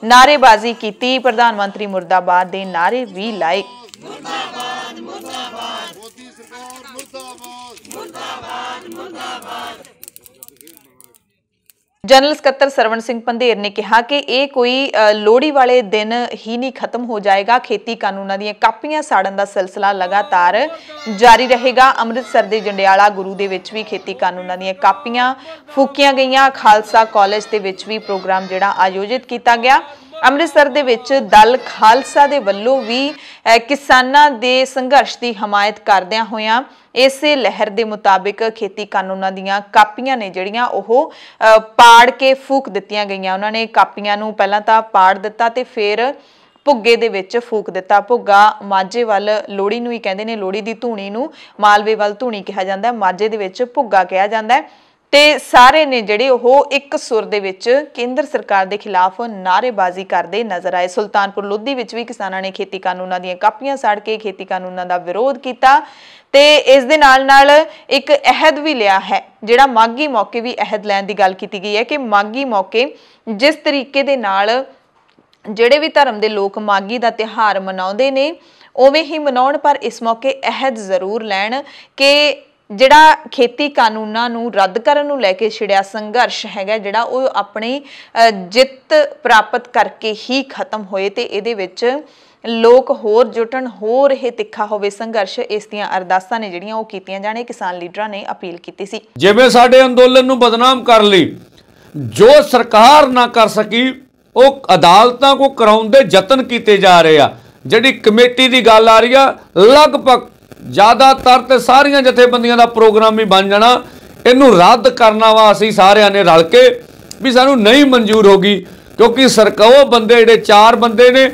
ਨਾਰੇਬਾਜ਼ੀ ਕੀਤੀ ਪ੍ਰਧਾਨ ਮੰਤਰੀ ਮੁਰਦਾਬਾਦ ਦੇ ਨਾਰੇ ਵੀ ਲਾਏ ਮੁਰਦਾਬਾਦ ਮੁਰਦਾਬਾਦ ਜਨਰਲ ਸਕੱਤਰ ਸਰਵਣ ਸਿੰਘ ਪੰਧੇਰ ਨੇ ਕਿਹਾ ਕਿ ਇਹ ਕੋਈ ਲੋੜੀ ਵਾਲੇ ਦਿਨ ਹੀ ਨਹੀਂ ਖਤਮ ਹੋ ਜਾਏਗਾ ਖੇਤੀ ਕਾਨੂੰਨਾਂ ਦੀਆਂ ਕਾਪੀਆਂ ਸਾੜਨ ਦਾ ਸਿਲਸਿਲਾ ਲਗਾਤਾਰ ਜਾਰੀ ਰਹੇਗਾ ਅੰਮ੍ਰਿਤਸਰ ਦੇ ਜੰਡਿਆਲਾ ਗੁਰੂ ਦੇ ਵਿੱਚ ਵੀ ਖੇਤੀ ਕਾਨੂੰਨਾਂ ਦੀਆਂ ਕਾਪੀਆਂ ਫੂਕੀਆਂ ਗਈਆਂ ਖਾਲਸਾ ਕਾਲਜ ਦੇ ਵਿੱਚ ਵੀ ਪ੍ਰੋਗਰਾਮ ਜਿਹੜਾ ਆਯੋਜਿਤ ਕੀਤਾ ਗਿਆ ਅੰਮ੍ਰਿਤਸਰ ਦੇ ਵਿੱਚ ਦਲ ਖਾਲਸਾ ਦੇ ਵੱਲੋਂ ਵੀ ਕਿਸਾਨਾਂ ਦੇ ਸੰਘਰਸ਼ ਦੀ ਹਮਾਇਤ ਕਰਦਿਆਂ ਹੋਇਆਂ ਇਸੇ ਲਹਿਰ ਦੇ ਮੁਤਾਬਿਕ ਖੇਤੀ ਕਾਨੂੰਨਾਂ ਦੀਆਂ ਕਾਪੀਆਂ ਨੇ ਜਿਹੜੀਆਂ ਉਹ ਪਾੜ ਕੇ ਫੂਕ ਦਿੱਤੀਆਂ ਗਈਆਂ ਉਹਨਾਂ ਨੇ ਕਾਪੀਆਂ ਨੂੰ ਪਹਿਲਾਂ ਤਾਂ ਪਾੜ ਦਿੱਤਾ ਤੇ ਫਿਰ ਭੁੱਗੇ ਦੇ ਵਿੱਚ ਫੂਕ ਦਿੱਤਾ ਭੁੱਗਾ ਮਾਝੇ ਵੱਲ ਲੋੜੀ ਨੂੰ ਹੀ ਕਹਿੰਦੇ ਨੇ ਲੋੜੀ ਦੀ ਧੂਣੀ ਨੂੰ ਮਾਲਵੇ ਵੱਲ ਧੂਣੀ ਕਿਹਾ ਜਾਂਦਾ ਮਾਝੇ ਦੇ ਵਿੱਚ ਭੁੱਗਾ ਕਿਹਾ ਜਾਂਦਾ ਤੇ ਸਾਰੇ ਨੇ ਜਿਹੜੇ ਉਹ ਇੱਕ ਸੁਰ ਦੇ ਵਿੱਚ ਕੇਂਦਰ ਸਰਕਾਰ ਦੇ ਖਿਲਾਫ ਨਾਰੇਬਾਜ਼ੀ ਕਰਦੇ ਨਜ਼ਰ ਆਏ ਸੁਲਤਾਨਪੁਰ ਲੋਧੀ ਵਿੱਚ ਵੀ ਕਿਸਾਨਾਂ ਨੇ ਖੇਤੀ ਕਾਨੂੰਨਾਂ ਦੀਆਂ ਕਾਪੀਆਂ ਸਾੜ ਕੇ ਖੇਤੀ ਕਾਨੂੰਨਾਂ ਦਾ ਵਿਰੋਧ ਕੀਤਾ ਤੇ ਇਸ ਦੇ ਨਾਲ ਨਾਲ ਇੱਕ ਅਹਿਦ ਵੀ ਲਿਆ ਹੈ ਜਿਹੜਾ ਮਾਗੀ ਮੌਕੇ ਵੀ ਅਹਿਦ ਲੈਣ ਦੀ ਗੱਲ ਕੀਤੀ ਗਈ ਹੈ ਕਿ ਮਾਗੀ ਮੌਕੇ ਜਿਸ ਤਰੀਕੇ ਦੇ ਨਾਲ ਜਿਹੜੇ ਵੀ ਧਰਮ ਦੇ ਲੋਕ ਮਾਗੀ ਦਾ ਤਿਹਾਰ ਮਨਾਉਂਦੇ ਨੇ ਉਵੇਂ ਹੀ ਮਨਾਉਣ ਪਰ ਇਸ ਮੌਕੇ ਅਹਿਦ ਜ਼ਰੂਰ ਲੈਣ ਕਿ ਜਿਹੜਾ ਖੇਤੀ ਕਾਨੂੰਨਾਂ ਨੂੰ ਰੱਦ ਕਰਨ ਨੂੰ ਲੈ ਕੇ ਛਿੜਿਆ ਸੰਘਰਸ਼ ਹੈਗਾ ਜਿਹੜਾ ਉਹ ਆਪਣੀ ਜਿੱਤ ਪ੍ਰਾਪਤ ਕਰਕੇ ਹੀ ਖਤਮ ਹੋਏ ਤੇ ਇਹਦੇ ਵਿੱਚ ਲੋਕ ਹੋਰ ਜੁਟਣ ਹੋਰ ਇਹ ਤਿੱਖਾ ਹੋਵੇ ਸੰਘਰਸ਼ ਇਸ ਦੀਆਂ ਅਰਦਾਸਾਂ ਨੇ ਜਿਹੜੀਆਂ ਉਹ ਕੀਤੀਆਂ ਜਾਣੇ ਕਿਸਾਨ ਲੀਡਰਾਂ ਨੇ ਅਪੀਲ ਕੀਤੀ ਸੀ ਜਿਵੇਂ ਸਾਡੇ ਅੰਦੋਲਨ ਨੂੰ ਬਦਨਾਮ ਕਰ ਲਈ ਜੋ ਸਰਕਾਰ ਨਾ ਕਰ ਸਕੀ ਉਹ ਅਦਾਲਤਾਂ ਕੋ ਕਰਾਉਣ ਦੇ ਯਤਨ ਕੀਤੇ ਜਾ ਰਹੇ ਆ ਜਿਹੜੀ ਕਮੇਟੀ ਦੀ ਗੱਲ ਆ ਰਹੀ ਆ ਲਗਭਗ ਜ਼ਿਆਦਾਤਰ ਤੇ ਸਾਰੀਆਂ ਜਥੇਬੰਦੀਆਂ ਦਾ ਪ੍ਰੋਗਰਾਮ ਹੀ ਬਣ ਜਾਣਾ ਇਹਨੂੰ ਰੱਦ ਕਰਨਾ ਵਾ ਅਸੀਂ ਸਾਰਿਆਂ ਨੇ ਰਲ ਕੇ ਵੀ ਸਾਨੂੰ ਨਹੀਂ ਮਨਜ਼ੂਰ ਹੋਗੀ ਕਿਉਂਕਿ ਸਰਕਾਰੋਂ ਬੰਦੇ ਜਿਹੜੇ ਚਾਰ ਬੰਦੇ ਨੇ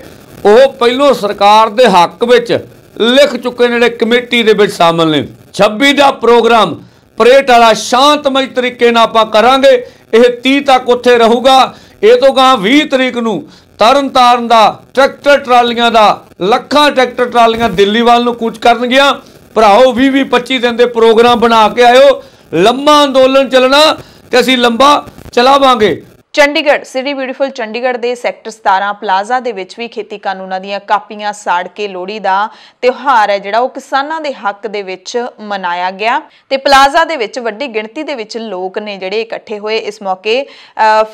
ਉਹ ਪਹਿਲੋਂ ਸਰਕਾਰ ਦੇ ਹੱਕ ਵਿੱਚ ਲਿਖ ਚੁੱਕੇ ਨੇ ਜਿਹੜੇ ਕਮੇਟੀ ਦੇ ਵਿੱਚ ਸ਼ਾਮਲ ਨੇ 26 ਦਾ ਪ੍ਰੋਗਰਾਮ ਪਰੇਟ ਵਾਲਾ ਸ਼ਾਂਤਮਈ ਤਰੀਕੇ ਨਾਲ ਆਪਾਂ ਕਰਾਂਗੇ ਇਹ 30 ਤੱਕ ਉੱਥੇ ਰਹੂਗਾ ਇਹ ਤੋਂ ਗਾਂ 20 ਤਰੀਕ ਨੂੰ ਤਰਨਤਾਰਨ ਦਾ ਟਰੈਕਟਰ ਟਰਾਲੀਆਂ ਦਾ ਲੱਖਾਂ ਟਰੈਕਟਰ ਟਰਾਲੀਆਂ ਦਿੱਲੀ ਵੱਲ ਨੂੰ ਕੂਚ ਗਿਆ ਭਰਾਓ 20 20 25 ਦਿਨ ਦੇ ਪ੍ਰੋਗਰਾਮ ਬਣਾ ਕੇ ਆਇਓ ਲੰਮਾ ਅੰਦੋਲਨ ਚੱਲਣਾ ਤੇ ਅਸੀਂ ਲੰਬਾ ਚਲਾਵਾਂਗੇ ਚੰਡੀਗੜ੍ਹ ਸਿਟੀ ਬਿਊਟੀਫੁਲ ਚੰਡੀਗੜ੍ਹ ਦੇ ਸੈਕਟਰ 17 ਪਲਾਜ਼ਾ ਦੇ ਵਿੱਚ ਵੀ ਖੇਤੀ ਕਾਨੂੰਨਾਂ ਦੀਆਂ ਕਾਪੀਆਂ ਸਾੜ ਕੇ ਲੋਹੜੀ ਦਾ ਤਿਉਹਾਰ ਹੈ ਜਿਹੜਾ ਉਹ ਕਿਸਾਨਾਂ ਦੇ ਹੱਕ ਦੇ ਵਿੱਚ ਮਨਾਇਆ ਗਿਆ ਤੇ ਪਲਾਜ਼ਾ ਦੇ ਵਿੱਚ ਵੱਡੀ ਗਿਣਤੀ ਦੇ ਵਿੱਚ ਲੋਕ ਨੇ ਜਿਹੜੇ ਇਕੱਠੇ ਹੋਏ ਇਸ ਮੌਕੇ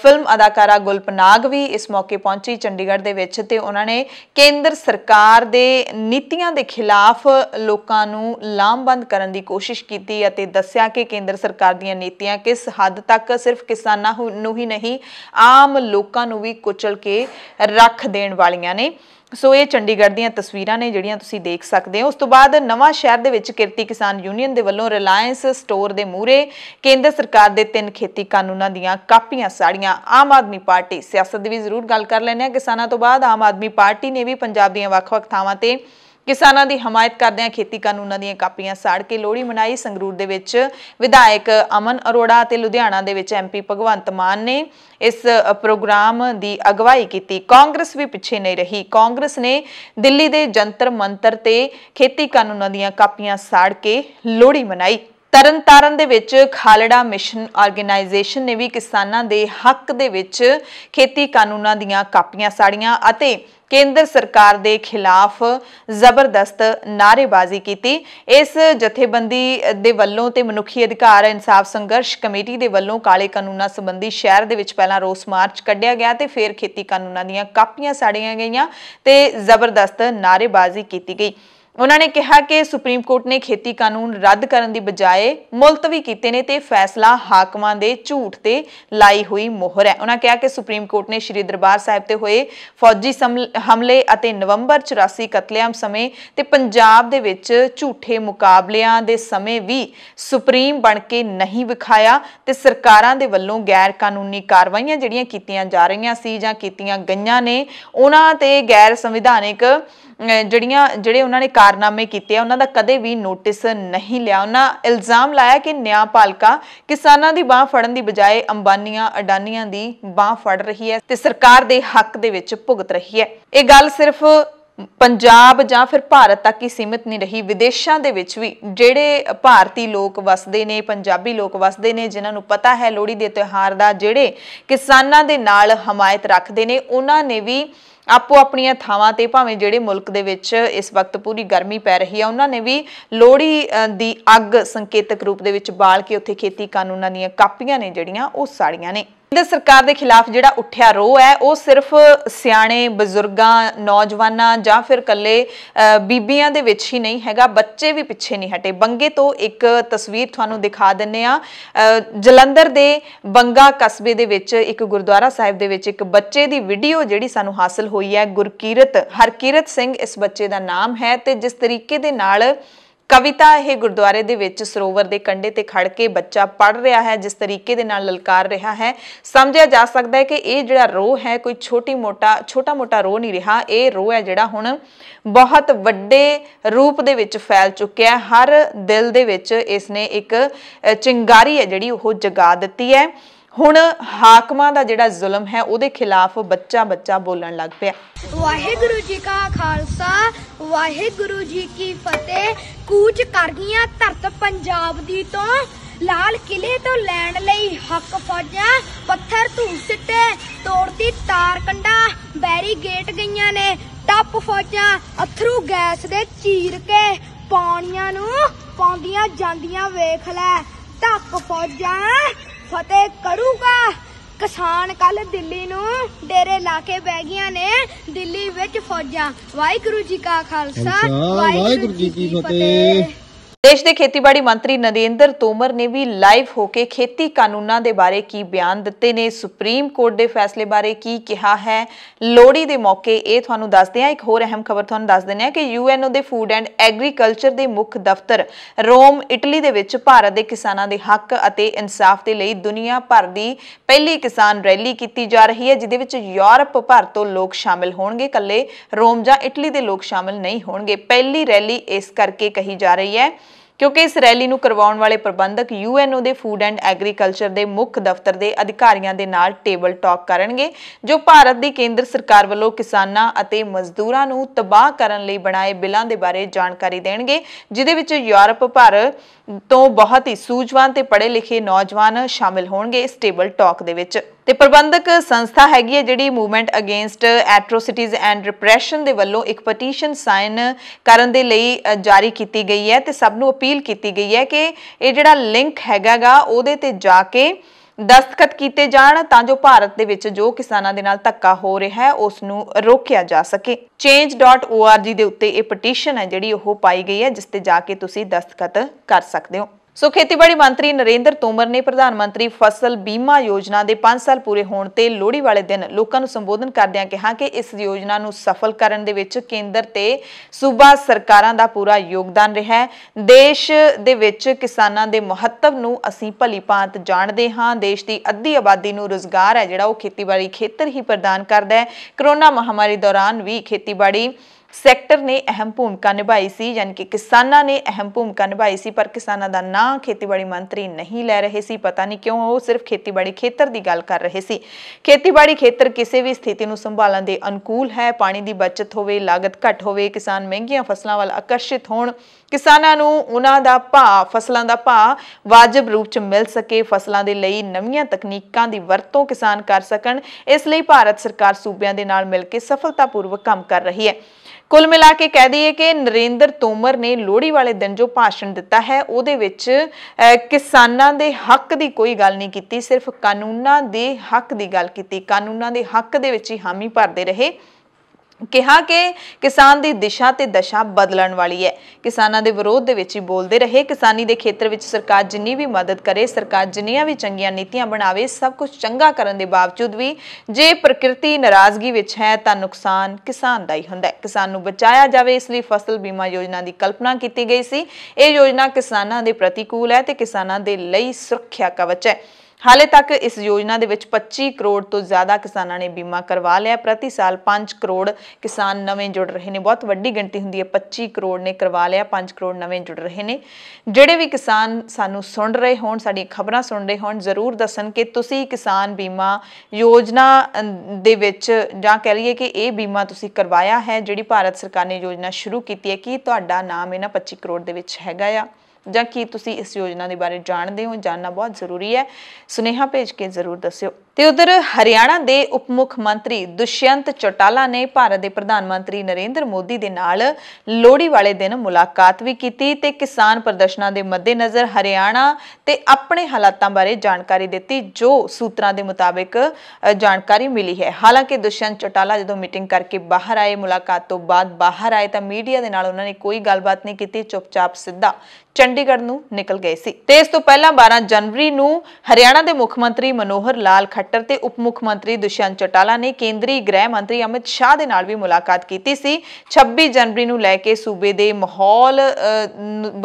ਫਿਲਮ ਅਦਾਕਾਰਾ ਗੁਲਪਨਾਗ ਵੀ ਇਸ ਮੌਕੇ ਪਹੁੰਚੀ ਚੰਡੀਗੜ੍ਹ ਦੇ ਵਿੱਚ ਤੇ ਉਹਨਾਂ ਨੇ ਕੇਂਦਰ ਸਰਕਾਰ ਦੇ ਨੀਤੀਆਂ ਦੇ ਖਿਲਾਫ ਲੋਕਾਂ ਨੂੰ ਲਾਮਬੰਦ ਕਰਨ ਦੀ ਕੋਸ਼ਿਸ਼ ਕੀਤੀ ਅਤੇ ਦੱਸਿਆ ਕਿ ਕੇਂਦਰ ਸਰਕਾਰ ਦੀਆਂ ਨੀਤੀਆਂ ਕਿਸ ਹੱਦ ਤੱਕ ਸਿਰਫ ਕਿਸਾਨਾਂ ਨੂੰ ਹੀ ਨਹੀਂ ਆਮ ਲੋਕਾਂ ਨੂੰ ਵੀ ਕੁਚਲ ਕੇ ਰੱਖ ਦੇਣ ਵਾਲੀਆਂ ਨੇ ਸੋ ਇਹ ਚੰਡੀਗੜ੍ਹ ਦੀਆਂ ਤਸਵੀਰਾਂ ਨੇ ਜਿਹੜੀਆਂ ਤੁਸੀਂ ਦੇਖ ਸਕਦੇ ਹੋ ਉਸ ਤੋਂ ਬਾਅਦ ਨਵਾਂ ਸ਼ਹਿਰ ਦੇ ਵਿੱਚ ਕਿਰਤੀ ਕਿਸਾਨ ਯੂਨੀਅਨ ਦੇ ਵੱਲੋਂ ਰਿਲਾਇੰਸ ਸਟੋਰ ਦੇ ਮੂਹਰੇ ਕੇਂਦਰ ਸਰਕਾਰ ਦੇ ਤਿੰਨ ਖੇਤੀ ਕਾਨੂੰਨਾਂ ਦੀਆਂ ਕਾਪੀਆਂ ਸਾੜੀਆਂ ਆਮ ਆਦਮੀ ਪਾਰਟੀ ਸਿਆਸਤ ਦੀ ਵੀ ਜ਼ਰੂਰ ਗੱਲ ਕਰ ਲੈਣੇ ਆ ਕਿਸਾਨਾਂ ਤੋਂ ਬਾਅਦ ਆਮ ਆਦਮੀ ਪਾਰਟੀ ਨੇ ਵੀ ਪੰਜਾਬ ਦੀਆਂ ਵੱਖ-ਵੱਖ ਥਾਵਾਂ ਤੇ ਕਿਸਾਨਾਂ ਦੀ ਹਮਾਇਤ ਕਰਦਿਆਂ ਖੇਤੀ ਕਾਨੂੰਨਾਂ ਦੀਆਂ ਕਾਪੀਆਂ ਸਾੜ ਕੇ ਲੋਹੜੀ ਮਨਾਈ ਸੰਗਰੂਰ ਦੇ ਵਿੱਚ ਵਿਧਾਇਕ ਅਮਨ ਅਰੋੜਾ ਅਤੇ ਲੁਧਿਆਣਾ ਦੇ ਵਿੱਚ ਐਮਪੀ ਭਗਵੰਤ ਮਾਨ ਨੇ ਇਸ ਪ੍ਰੋਗਰਾਮ ਦੀ ਅਗਵਾਈ ਕੀਤੀ ਕਾਂਗਰਸ ਵੀ ਪਿੱਛੇ ਨਹੀਂ ਰਹੀ ਕਾਂਗਰਸ ਨੇ ਦਿੱਲੀ ਦੇ ਜੰਤਰ ਮੰਤਰ ਤੇ ਖੇਤੀ ਕਾਨੂੰਨਾਂ ਦੀਆਂ ਕਾਪੀਆਂ ਸਾੜ ਕੇ ਲੋਹੜੀ ਮਨਾਈ ਤਰਨਤਾਰਨ ਦੇ ਵਿੱਚ ਖਾਲੜਾ ਮਿਸ਼ਨ ਆਰਗੇਨਾਈਜੇਸ਼ਨ ਨੇ ਵੀ ਕਿਸਾਨਾਂ ਦੇ ਹੱਕ ਦੇ ਵਿੱਚ ਖੇਤੀ ਕਾਨੂੰਨਾਂ ਦੀਆਂ ਕਾਪੀਆਂ ਸਾੜੀਆਂ ਅਤੇ ਕੇਂਦਰ ਸਰਕਾਰ ਦੇ ਖਿਲਾਫ ਜ਼ਬਰਦਸਤ ਨਾਰੇਬਾਜ਼ੀ ਕੀਤੀ ਇਸ ਜਥੇਬੰਦੀ ਦੇ ਵੱਲੋਂ ਤੇ ਮਨੁੱਖੀ ਅਧਿਕਾਰ ਇਨਸਾਫ ਸੰਘਰਸ਼ ਕਮੇਟੀ ਦੇ ਵੱਲੋਂ ਕਾਲੇ ਕਾਨੂੰਨਾਂ ਸੰਬੰਧੀ ਸ਼ਹਿਰ ਦੇ ਵਿੱਚ ਪਹਿਲਾਂ ਰੋਸ ਮਾਰਚ ਕੱਢਿਆ ਗਿਆ ਤੇ ਫਿਰ ਖੇਤੀ ਕਾਨੂੰਨਾਂ ਦੀਆਂ ਕਾਪੀਆਂ ਸਾੜੀਆਂ ਗਈਆਂ ਤੇ ਜ਼ਬਰਦਸਤ ਨਾਰੇਬਾਜ਼ੀ ਕੀਤੀ ਗਈ ਉਹਨਾਂ ਨੇ ਕਿਹਾ ਕਿ ਸੁਪਰੀਮ ਕੋਰਟ ਨੇ ਖੇਤੀ ਕਾਨੂੰਨ ਰੱਦ ਕਰਨ ਦੀ ਬਜਾਏ ਮੁਲਤਵੀ ਕੀਤੇ ਨੇ ਤੇ ਫੈਸਲਾ ਹਾਕਮਾਂ ਦੇ ਝੂਠ ਤੇ ਲਾਈ ਹੋਈ ਮੋਹਰ ਹੈ ਉਹਨਾਂ ਕਿਹਾ ਕਿ ਸੁਪਰੀਮ ਕੋਰਟ ਨੇ ਸ਼੍ਰੀ ਦਰਬਾਰ ਸਾਹਿਬ ਤੇ ਹੋਏ ਫੌਜੀ ਹਮਲੇ ਅਤੇ ਨਵੰਬਰ 84 ਕਤਲੇਆਮ ਸਮੇਂ ਤੇ ਪੰਜਾਬ ਦੇ ਵਿੱਚ ਝੂਠੇ ਮੁਕਾਬਲਿਆਂ ਦੇ ਸਮੇਂ ਵੀ ਸੁਪਰੀਮ ਬਣ ਕੇ ਨਹੀਂ ਵਿਖਾਇਆ ਤੇ ਸਰਕਾਰਾਂ ਦੇ ਵੱਲੋਂ ਗੈਰ ਕਾਨੂੰਨੀ ਕਾਰਵਾਈਆਂ ਜਿਹੜੀਆਂ ਕੀਤੀਆਂ ਜਾ ਰਹੀਆਂ ਸੀ ਜਾਂ ਕੀਤੀਆਂ ਗਈਆਂ ਨੇ ਉਹਨਾਂ ਤੇ ਗੈਰ ਸੰਵਿਧਾਨਿਕ ਜਿਹੜੀਆਂ ਜਿਹੜੇ ਉਹਨਾਂ ਨੇ ਕਾਰਨਾਮੇ ਕੀਤੇ ਆ ਉਹਨਾਂ ਦਾ ਕਦੇ ਵੀ ਨੋਟਿਸ ਨਹੀਂ ਲਿਆ ਉਹਨਾਂ ਇਲਜ਼ਾਮ ਲਾਇਆ ਕਿ ਨਿਆਂਪਾਲਿਕਾ ਕਿਸਾਨਾਂ ਦੀ ਬਾਹ ਫੜਨ ਦੀ ਬਜਾਏ ਅੰਬਾਨੀਆਂ ਅਡਾਨੀਆਂ ਦੀ ਬਾਹ ਫੜ ਰਹੀ ਹੈ ਤੇ ਸਰਕਾਰ ਦੇ ਹੱਕ ਦੇ ਵਿੱਚ ਭੁਗਤ ਰਹੀ ਹੈ ਇਹ ਗੱਲ ਸਿਰਫ ਪੰਜਾਬ ਜਾਂ ਫਿਰ ਭਾਰਤ ਤੱਕ ਹੀ ਸੀਮਿਤ ਨਹੀਂ ਰਹੀ ਵਿਦੇਸ਼ਾਂ ਦੇ ਵਿੱਚ ਵੀ ਜਿਹੜੇ ਭਾਰਤੀ ਲੋਕ ਵਸਦੇ ਨੇ ਪੰਜਾਬੀ ਲੋਕ ਵਸਦੇ ਨੇ ਜਿਨ੍ਹਾਂ ਨੂੰ ਪਤਾ ਹੈ ਲੋਹੜੀ ਦੇ ਤਿਉਹਾਰ ਦਾ ਜਿਹੜੇ ਕਿਸਾਨਾਂ ਦੇ ਨਾਲ ਹਮਾਇਤ ਰੱਖਦੇ ਨੇ ਉਹਨਾਂ ਨੇ ਵੀ ਆਪੋ ਆਪਣੀਆਂ ਥਾਵਾਂ ਤੇ ਭਾਵੇਂ ਜਿਹੜੇ ਮੁਲਕ ਦੇ ਵਿੱਚ ਇਸ ਵਕਤ ਪੂਰੀ ਗਰਮੀ ਪੈ ਰਹੀ ਆ ਉਹਨਾਂ ਨੇ ਵੀ ਲੋਹੜੀ ਦੀ ਅੱਗ ਸੰਕੇਤਕ ਰੂਪ ਦੇ ਵਿੱਚ ਬਾਲ ਕੇ ਉੱਥੇ ਖੇਤੀ ਕਾਨੂੰਨਾਂ ਦੀਆਂ ਕਾਪੀਆਂ ਨੇ ਜਿਹੜੀਆਂ ਉਹ ਸਾੜੀਆਂ ਨੇ ਕੇਂਦਰ ਸਰਕਾਰ ਦੇ ਖਿਲਾਫ ਜਿਹੜਾ ਉੱਠਿਆ ਰੋਹ ਹੈ ਉਹ ਸਿਰਫ ਸਿਆਣੇ ਬਜ਼ੁਰਗਾਂ ਨੌਜਵਾਨਾਂ ਜਾਂ ਫਿਰ ਕੱਲੇ ਬੀਬੀਆਂ ਦੇ ਵਿੱਚ ਹੀ ਨਹੀਂ ਹੈਗਾ ਬੱਚੇ ਵੀ ਪਿੱਛੇ ਨਹੀਂ ਹਟੇ ਬੰਗੇ ਤੋਂ ਇੱਕ ਤਸਵੀਰ ਤੁਹਾਨੂੰ ਦਿਖਾ ਦਿੰਨੇ ਆ ਜਲੰਧਰ ਦੇ ਬੰਗਾ ਕਸਬੇ ਦੇ ਵਿੱਚ ਇੱਕ ਗੁਰਦੁਆਰਾ ਸਾਹਿਬ ਦੇ ਵਿੱਚ ਇੱਕ ਬੱਚੇ ਦੀ ਵੀਡੀਓ ਜਿਹੜੀ ਸਾਨੂੰ ਹਾਸਲ ਹੋਈ ਹੈ ਗੁਰਕੀਰਤ ਹਰਕੀਰਤ ਸਿੰਘ ਇਸ ਬੱਚੇ ਦਾ ਨਾਮ ਹੈ ਤੇ ਜਿਸ ਤਰੀਕੇ ਦੇ ਨਾਲ ਕਵਿਤਾ ਇਹ ਗੁਰਦੁਆਰੇ ਦੇ ਵਿੱਚ ਸਰੋਵਰ ਦੇ ਕੰਢੇ ਤੇ ਖੜ ਕੇ ਬੱਚਾ ਪੜ ਰਿਹਾ ਹੈ ਜਿਸ ਤਰੀਕੇ ਦੇ ਨਾਲ ਲਲਕਾਰ ਰਿਹਾ ਹੈ ਸਮਝਿਆ ਜਾ ਸਕਦਾ ਹੈ ਕਿ ਇਹ ਜਿਹੜਾ ਰੋਹ ਹੈ ਕੋਈ ਛੋਟੀ ਮੋਟਾ ਛੋਟਾ ਮੋਟਾ ਰੋਹ ਨਹੀਂ ਰਿਹਾ ਇਹ ਰੋਹ ਹੈ ਜਿਹੜਾ ਹੁਣ ਬਹੁਤ ਵੱਡੇ ਰੂਪ ਦੇ ਵਿੱਚ ਫੈਲ ਚੁੱਕਿਆ ਹਰ ਦਿਲ ਦੇ ਵਿੱਚ ਇਸ ਨੇ ਇੱਕ ਚਿੰਗਾਰੀ ਹੈ ਜਿਹੜੀ ਉਹ ਜਗਾ ਦਿੱਤੀ ਹੈ ਹੁਣ ਹਾਕਮਾਂ ਦਾ ਜਿਹੜਾ ਜ਼ੁਲਮ ਹੈ ਉਹਦੇ ਖਿਲਾਫ ਬੱਚਾ ਬੱਚਾ ਬੋਲਣ ਲੱਗ ਪਿਆ ਵਾਹਿਗੁਰੂ ਜੀ ਕਾ ਖਾਲਸਾ ਵਾਹਿਗੁਰੂ ਜੀ ਕੀ ਫਤਿਹ ਕੂਚ ਕਰ ਗਈਆਂ ਧਰਤ ਪੰਜਾਬ ਦੀ ਤੋਂ ਲਾਲ ਕਿਲੇ ਤੋਂ ਲੈਣ ਲਈ ਹੱਕ ਫੌਜਾਂ ਪੱਥਰ ਧੂੜ ਸਿੱਟੇ ਤੋੜਦੀ ਤਾਰ ਕੰਡਾ ਬੈਰੀਗੇਟ ਗਈਆਂ ਨੇ ਟੱਪ ਫੌਜਾਂ ਅਥਰੂ ਗੈਸ ਦੇ ਚੀਰ ਕੇ ਪਾਣੀਆਂ ਨੂੰ ਪਾਉਂਦੀਆਂ ਜਾਂਦੀਆਂ ਵੇਖ ਲੈ ਟੱਪ ਫੌਜਾਂ ਫਤਿਹ ਕਰੂਗਾ ਕਿਸਾਨ ਕੱਲ ਦਿੱਲੀ ਨੂੰ ਡੇਰੇ ਲਾ ਕੇ ਬਹਿ ਗਿਆ ਨੇ ਦਿੱਲੀ ਵਿੱਚ ਫੌਜਾਂ ਵਾਹਿਗੁਰੂ ਜੀ ਕਾ ਖਾਲਸਾ ਵਾਹਿਗੁਰੂ ਜੀ ਕੀ ਫਤਿਹ ਦੇਸ਼ ਦੇ ਖੇਤੀਬਾੜੀ ਮੰਤਰੀ ਨਰਿੰਦਰ ਤੋਮਰ ਨੇ ਵੀ ਲਾਈਵ ਹੋ ਕੇ ਖੇਤੀ ਕਾਨੂੰਨਾਂ ਦੇ ਬਾਰੇ ਕੀ ਬਿਆਨ ਦਿੱਤੇ ਨੇ ਸੁਪਰੀਮ ਕੋਰਟ ਦੇ ਫੈਸਲੇ ਬਾਰੇ ਕੀ ਕਿਹਾ ਹੈ ਲੋੜੀ ਦੇ ਮੌਕੇ ਇਹ ਤੁਹਾਨੂੰ ਦੱਸਦੇ ਆ ਇੱਕ ਹੋਰ ਅਹਿਮ ਖਬਰ ਤੁਹਾਨੂੰ ਦੱਸ ਦਿੰਦੇ ਆ ਕਿ ਯੂਐਨਓ ਦੇ ਫੂਡ ਐਂਡ ਐਗਰੀਕਲਚਰ ਦੇ ਮੁੱਖ ਦਫ਼ਤਰ ਰੋਮ ਇਟਲੀ ਦੇ ਵਿੱਚ ਭਾਰਤ ਦੇ ਕਿਸਾਨਾਂ ਦੇ ਹੱਕ ਅਤੇ ਇਨਸਾਫ ਦੇ ਲਈ ਦੁਨੀਆ ਭਰ ਦੀ ਪਹਿਲੀ ਕਿਸਾਨ ਰੈਲੀ ਕੀਤੀ ਜਾ ਰਹੀ ਹੈ ਜਿਦੇ ਵਿੱਚ ਯੂਰਪ ਭਰ ਤੋਂ ਲੋਕ ਸ਼ਾਮਿਲ ਹੋਣਗੇ ਕੱਲੇ ਰੋਮ ਜਾਂ ਇਟਲੀ ਦੇ ਲੋਕ ਸ਼ਾਮਿਲ ਨਹੀਂ ਹੋਣਗੇ ਪਹਿਲੀ ਰੈਲੀ ਇਸ ਕਰਕੇ ਕਹੀ ਜਾ ਰਹੀ ਹੈ ਕਿਉਂਕਿ ਇਸ ਰੈਲੀ ਨੂੰ ਕਰਵਾਉਣ ਵਾਲੇ ਪ੍ਰਬੰਧਕ ਯੂਐਨਓ ਦੇ ਫੂਡ ਐਂਡ ਐਗਰੀਕਲਚਰ ਦੇ ਮੁੱਖ ਦਫ਼ਤਰ ਦੇ ਅਧਿਕਾਰੀਆਂ ਦੇ ਨਾਲ ਟੇਬਲ ਟਾਕ ਕਰਨਗੇ ਜੋ ਭਾਰਤ ਦੀ ਕੇਂਦਰ ਸਰਕਾਰ ਵੱਲੋਂ ਕਿਸਾਨਾਂ ਅਤੇ ਮਜ਼ਦੂਰਾਂ ਨੂੰ ਤਬਾਹ ਕਰਨ ਲਈ ਬਣਾਏ ਬਿੱਲਾਂ ਦੇ ਬਾਰੇ ਜਾਣਕਾਰੀ ਦੇਣਗੇ ਜਿਦੇ ਵਿੱਚ ਯੂਰਪ ਭਰ ਤੋਂ ਬਹੁਤ ਹੀ ਸੂਝਵਾਨ ਤੇ ਪੜ੍ਹੇ ਲਿਖੇ ਨੌਜਵਾਨ ਸ਼ਾਮਿਲ ਹੋਣਗੇ ਇਸ ਟੇਬਲ ਟਾਕ ਦੇ ਵਿੱਚ ਤੇ ਪ੍ਰਬੰਧਕ ਸੰਸਥਾ ਹੈਗੀ ਹੈ ਜਿਹੜੀ movement against atrocities and repression ਦੇ ਵੱਲੋਂ ਇੱਕ ਪਟੀਸ਼ਨ ਸਾਈਨ ਕਰਨ ਦੇ ਲਈ ਜਾਰੀ ਕੀਤੀ ਗਈ ਹੈ ਤੇ ਸਭ ਨੂੰ ਅਪੀਲ ਕੀਤੀ ਗਈ ਹੈ ਕਿ ਇਹ ਜਿਹੜਾ ਲਿੰਕ ਹੈਗਾਗਾ ਉਹਦੇ ਤੇ ਜਾ ਕੇ ਦਸਤਖਤ ਕੀਤੇ ਜਾਣ ਤਾਂ ਜੋ ਭਾਰਤ ਦੇ ਵਿੱਚ ਜੋ ਕਿਸਾਨਾਂ ਦੇ ਨਾਲ ਧੱਕਾ ਹੋ ਰਿਹਾ ਹੈ ਉਸ ਨੂੰ ਰੋਕਿਆ ਜਾ ਸਕੇ change.org ਦੇ ਉੱਤੇ ਇਹ ਪਟੀਸ਼ਨ ਹੈ ਜਿਹੜੀ ਉਹ ਪਾਈ ਗਈ ਹੈ ਜਿਸ ਤੇ ਜਾ ਕੇ ਤੁਸੀਂ ਦਸਤਖਤ ਕਰ ਸਕਦੇ ਹੋ ਸੋ ਖੇਤੀਬਾੜੀ ਮੰਤਰੀ ਨਰਿੰਦਰ ਤੋਮਰ ਨੇ ਪ੍ਰਧਾਨ ਮੰਤਰੀ ਫਸਲ ਬੀਮਾ ਯੋਜਨਾ ਦੇ 5 ਸਾਲ ਪੂਰੇ ਹੋਣ ਤੇ ਲੋਹੜੀ ਵਾਲੇ ਦਿਨ ਲੋਕਾਂ ਨੂੰ ਸੰਬੋਧਨ ਕਰਦਿਆਂ ਕਿਹਾ ਕਿ ਇਸ ਯੋਜਨਾ ਨੂੰ ਸਫਲ ਕਰਨ ਦੇ ਵਿੱਚ ਕੇਂਦਰ ਤੇ ਸੂਬਾ ਸਰਕਾਰਾਂ ਦਾ ਪੂਰਾ ਯੋਗਦਾਨ ਰਿਹਾ ਹੈ ਦੇਸ਼ ਦੇ ਵਿੱਚ ਕਿਸਾਨਾਂ ਦੇ ਮਹੱਤਵ ਨੂੰ ਅਸੀਂ ਭਾਂਤ ਜਾਣਦੇ ਹਾਂ ਦੇਸ਼ ਦੀ ਅੱਧੀ ਆਬਾਦੀ ਨੂੰ ਰੋਜ਼ਗਾਰ ਹੈ ਜਿਹੜਾ ਉਹ ਖੇਤੀਬਾੜੀ ਖੇਤਰ ਹੀ ਪ੍ਰਦਾਨ ਕਰਦਾ ਹੈ ਕਰੋਨਾ ਮਹਾਮਾਰੀ ਦੌਰਾਨ ਵੀ ਖੇਤੀਬਾੜੀ ਸੈਕਟਰ ਨੇ ਅਹਿਮ ਭੂਮਿਕਾ ਨਿਭਾਈ ਸੀ ਯਾਨੀ ਕਿ ਕਿਸਾਨਾਂ ਨੇ ਅਹਿਮ ਭੂਮਿਕਾ ਨਿਭਾਈ ਸੀ ਪਰ ਕਿਸਾਨਾਂ ਦਾ ਨਾਂ ਖੇਤੀਬਾੜੀ ਮੰਤਰੀ ਨਹੀਂ ਲੈ ਰਹੇ ਸੀ ਪਤਾ ਨਹੀਂ ਕਿਉਂ ਉਹ ਸਿਰਫ ਖੇਤੀਬਾੜੀ ਖੇਤਰ ਦੀ ਗੱਲ ਕਰ ਰਹੇ ਸੀ ਖੇਤੀਬਾੜੀ ਖੇਤਰ ਕਿਸੇ ਵੀ ਸਥਿਤੀ ਨੂੰ ਸੰਭਾਲਣ ਦੇ ਅਨੁਕੂਲ ਹੈ ਪਾਣੀ ਦੀ ਬਚਤ ਹੋਵੇ ਲਾਗਤ ਘੱਟ ਹੋਵੇ ਕਿਸਾਨ ਮਹਿੰਗੀਆਂ ਫਸਲਾਂ ਵੱਲ ਆਕਰਸ਼ਿਤ ਹੋਣ ਕਿਸਾਨਾਂ ਨੂੰ ਉਹਨਾਂ ਦਾ ਭਾਅ ਫਸਲਾਂ ਦਾ ਭਾਅ ਵਾਜਬ ਰੂਪ ਚ ਮਿਲ ਸਕੇ ਫਸਲਾਂ ਦੇ ਲਈ ਨਵੀਆਂ ਤਕਨੀਕਾਂ ਦੀ ਵਰਤੋਂ ਕਿਸਾਨ ਕਰ ਸਕਣ ਇਸ ਲਈ ਭਾਰਤ ਸਰਕਾਰ ਸੂਬਿਆਂ ਦੇ ਨਾਲ ਮਿਲ ਕੇ ਸਫਲਤਾਪੂਰਵਕ ਕੰਮ ਕਰ ਰਹੀ ਹੈ ਕੁੱਲ ਮਿਲਾ ਕੇ ਕਹਿ ਦਈਏ ਕਿ ਨਰਿੰਦਰ ਤੋਮਰ ਨੇ ਲੋਹੜੀ ਵਾਲੇ ਦਿਨ ਜੋ ਭਾਸ਼ਣ ਦਿੱਤਾ ਹੈ ਉਹਦੇ ਵਿੱਚ ਕਿਸਾਨਾਂ ਦੇ ਹੱਕ ਦੀ ਕੋਈ ਗੱਲ ਨਹੀਂ ਕੀਤੀ ਸਿਰਫ ਕਾਨੂੰਨਾਂ ਦੇ ਹੱਕ ਦੀ ਗੱਲ ਕੀਤੀ ਕਾਨੂੰਨਾਂ ਦੇ ਹੱਕ ਦੇ ਵਿੱਚ ਹੀ ਹਾਮੀ ਭਰਦੇ ਰਹੇ ਕਿਹਾ ਕਿ ਕਿਸਾਨ ਦੀ ਦਿਸ਼ਾ ਤੇ ਦਸ਼ਾ ਬਦਲਣ ਵਾਲੀ ਹੈ ਕਿਸਾਨਾਂ ਦੇ ਵਿਰੋਧ ਦੇ ਵਿੱਚ ਹੀ ਬੋਲਦੇ ਰਹੇ ਕਿਸਾਨੀ ਦੇ ਖੇਤਰ ਵਿੱਚ ਸਰਕਾਰ ਜਿੰਨੀ ਵੀ ਮਦਦ ਕਰੇ ਸਰਕਾਰ ਜਿੰਨੀਆਂ ਵੀ ਚੰਗੀਆਂ ਨੀਤੀਆਂ ਬਣਾਵੇ ਸਭ ਕੁਝ ਚੰਗਾ ਕਰਨ ਦੇ ਬਾਵਜੂਦ ਵੀ ਜੇ ਪ੍ਰਕਿਰਤੀ ਨਾਰਾਜ਼ਗੀ ਵਿੱਚ ਹੈ ਤਾਂ ਨੁਕਸਾਨ ਕਿਸਾਨ ਦਾ ਹੀ ਹੁੰਦਾ ਹੈ ਕਿਸਾਨ ਨੂੰ ਬਚਾਇਆ ਜਾਵੇ ਇਸ ਲਈ ਫਸਲ ਬੀਮਾ ਯੋਜਨਾ ਦੀ ਕਲਪਨਾ ਕੀਤੀ ਗਈ ਸੀ ਇਹ ਯੋਜਨਾ ਕਿਸਾਨਾਂ ਦੇ ਪ੍ਰਤੀਕੂਲ ਹੈ ਤੇ ਕਿਸਾਨਾਂ ਦੇ ਲਈ ਸੁਰੱਖਿਆ ਕਵਚ ਹੈ ਹਾਲੇ ਤੱਕ ਇਸ ਯੋਜਨਾ ਦੇ ਵਿੱਚ 25 ਕਰੋੜ ਤੋਂ ਜ਼ਿਆਦਾ ਕਿਸਾਨਾਂ ਨੇ ਬੀਮਾ ਕਰਵਾ ਲਿਆ ਪ੍ਰਤੀ ਸਾਲ 5 ਕਰੋੜ ਕਿਸਾਨ ਨਵੇਂ ਜੁੜ ਰਹੇ ਨੇ ਬਹੁਤ ਵੱਡੀ ਗਿਣਤੀ ਹੁੰਦੀ ਹੈ 25 ਕਰੋੜ ਨੇ ਕਰਵਾ ਲਿਆ 5 ਕਰੋੜ ਨਵੇਂ ਜੁੜ ਰਹੇ ਨੇ ਜਿਹੜੇ ਵੀ ਕਿਸਾਨ ਸਾਨੂੰ ਸੁਣ ਰਹੇ ਹੋਣ ਸਾਡੀਆਂ ਖਬਰਾਂ ਸੁਣ ਰਹੇ ਹੋਣ ਜ਼ਰੂਰ ਦੱਸਣ ਕਿ ਤੁਸੀਂ ਕਿਸਾਨ ਬੀਮਾ ਯੋਜਨਾ ਦੇ ਵਿੱਚ ਜਾਂ ਕਹਿ ਲਈਏ ਕਿ ਇਹ ਬੀਮਾ ਤੁਸੀਂ ਕਰਵਾਇਆ ਹੈ ਜਿਹੜੀ ਭਾਰਤ ਸਰਕਾਰ ਨੇ ਯੋਜਨਾ ਸ਼ੁਰੂ ਕੀਤੀ ਹੈ ਕੀ ਤੁਹਾਡਾ ਨਾਮ ਇਹਨਾਂ 25 ਕਰੋੜ ਦੇ ਵਿੱਚ ਹੈਗਾ ਆ ਜਾਂ ਕੀ ਤੁਸੀਂ ਇਸ ਯੋਜਨਾ ਦੇ ਬਾਰੇ ਜਾਣਦੇ ਹੋ ਜਾਨਣਾ ਬਹੁਤ ਜ਼ਰੂਰੀ ਹੈ ਸੁਨੇਹਾ ਭੇਜ ਕੇ ਜ਼ਰੂਰ ਦੱਸਿਓ ਤੇ ਉਧਰ ਹਰਿਆਣਾ ਦੇ ਉਪ ਮੁੱਖ ਮੰਤਰੀ ਦੁਸ਼ਯੰਤ ਚਟਾਲਾ ਨੇ ਭਾਰਤ ਦੇ ਪ੍ਰਧਾਨ ਮੰਤਰੀ ਨਰਿੰਦਰ ਮੋਦੀ ਦੇ ਨਾਲ ਲੋਹੜੀ ਵਾਲੇ ਦਿਨ ਮੁਲਾਕਾਤ ਵੀ ਕੀਤੀ ਤੇ ਕਿਸਾਨ ਪ੍ਰਦਰਸ਼ਨਾਂ ਦੇ ਮੱਦੇਨਜ਼ਰ ਹਰਿਆਣਾ ਤੇ ਆਪਣੇ ਹਾਲਾਤਾਂ ਬਾਰੇ ਜਾਣਕਾਰੀ ਦਿੱਤੀ ਜੋ ਸੂਤਰਾਂ ਦੇ ਮੁਤਾਬਕ ਜਾਣਕਾਰੀ ਮਿਲੀ ਹੈ ਹਾਲਾਂਕਿ ਦੁਸ਼ਯੰਤ ਚਟਾਲਾ ਜਦੋਂ ਮੀਟਿੰਗ ਕਰਕੇ ਬਾਹਰ ਆਏ ਮੁਲਾਕਾਤ ਤੋਂ ਬਾਅਦ ਬਾਹਰ ਆਏ ਤਾਂ ਮੀਡੀਆ ਦੇ ਨਾਲ ਉਹਨਾਂ ਨੇ ਕੋਈ ਗੱਲਬਾਤ ਨਹੀਂ ਕੀਤੀ ਚੁੱਪਚਾਪ ਸਿੱਧਾ ਚੰਡੀਗੜ੍ਹ ਨੂੰ ਨਿਕਲ ਗਏ ਸੀ ਤੇ ਇਸ ਤੋਂ ਪਹਿਲਾਂ 12 ਜਨਵਰੀ ਨੂੰ ਹਰਿਆਣਾ ਦੇ ਮੁੱਖ ਮੰਤਰੀ ਮਨੋਹਰ ਲਾਲ ਖੱਟਰ ਤੇ ਉਪ ਮੁੱਖ ਮੰਤਰੀ ਦੁਸ਼ਯੰਤ ਚਟਾਲਾ ਨੇ ਕੇਂਦਰੀ ਗ੍ਰਹਿ ਮੰਤਰੀ ਅਮਿਤ ਸ਼ਾਹ ਦੇ ਨਾਲ ਵੀ ਮੁਲਾਕਾਤ ਕੀਤੀ ਸੀ 26 ਜਨਵਰੀ ਨੂੰ ਲੈ ਕੇ ਸੂਬੇ ਦੇ ਮਾਹੌਲ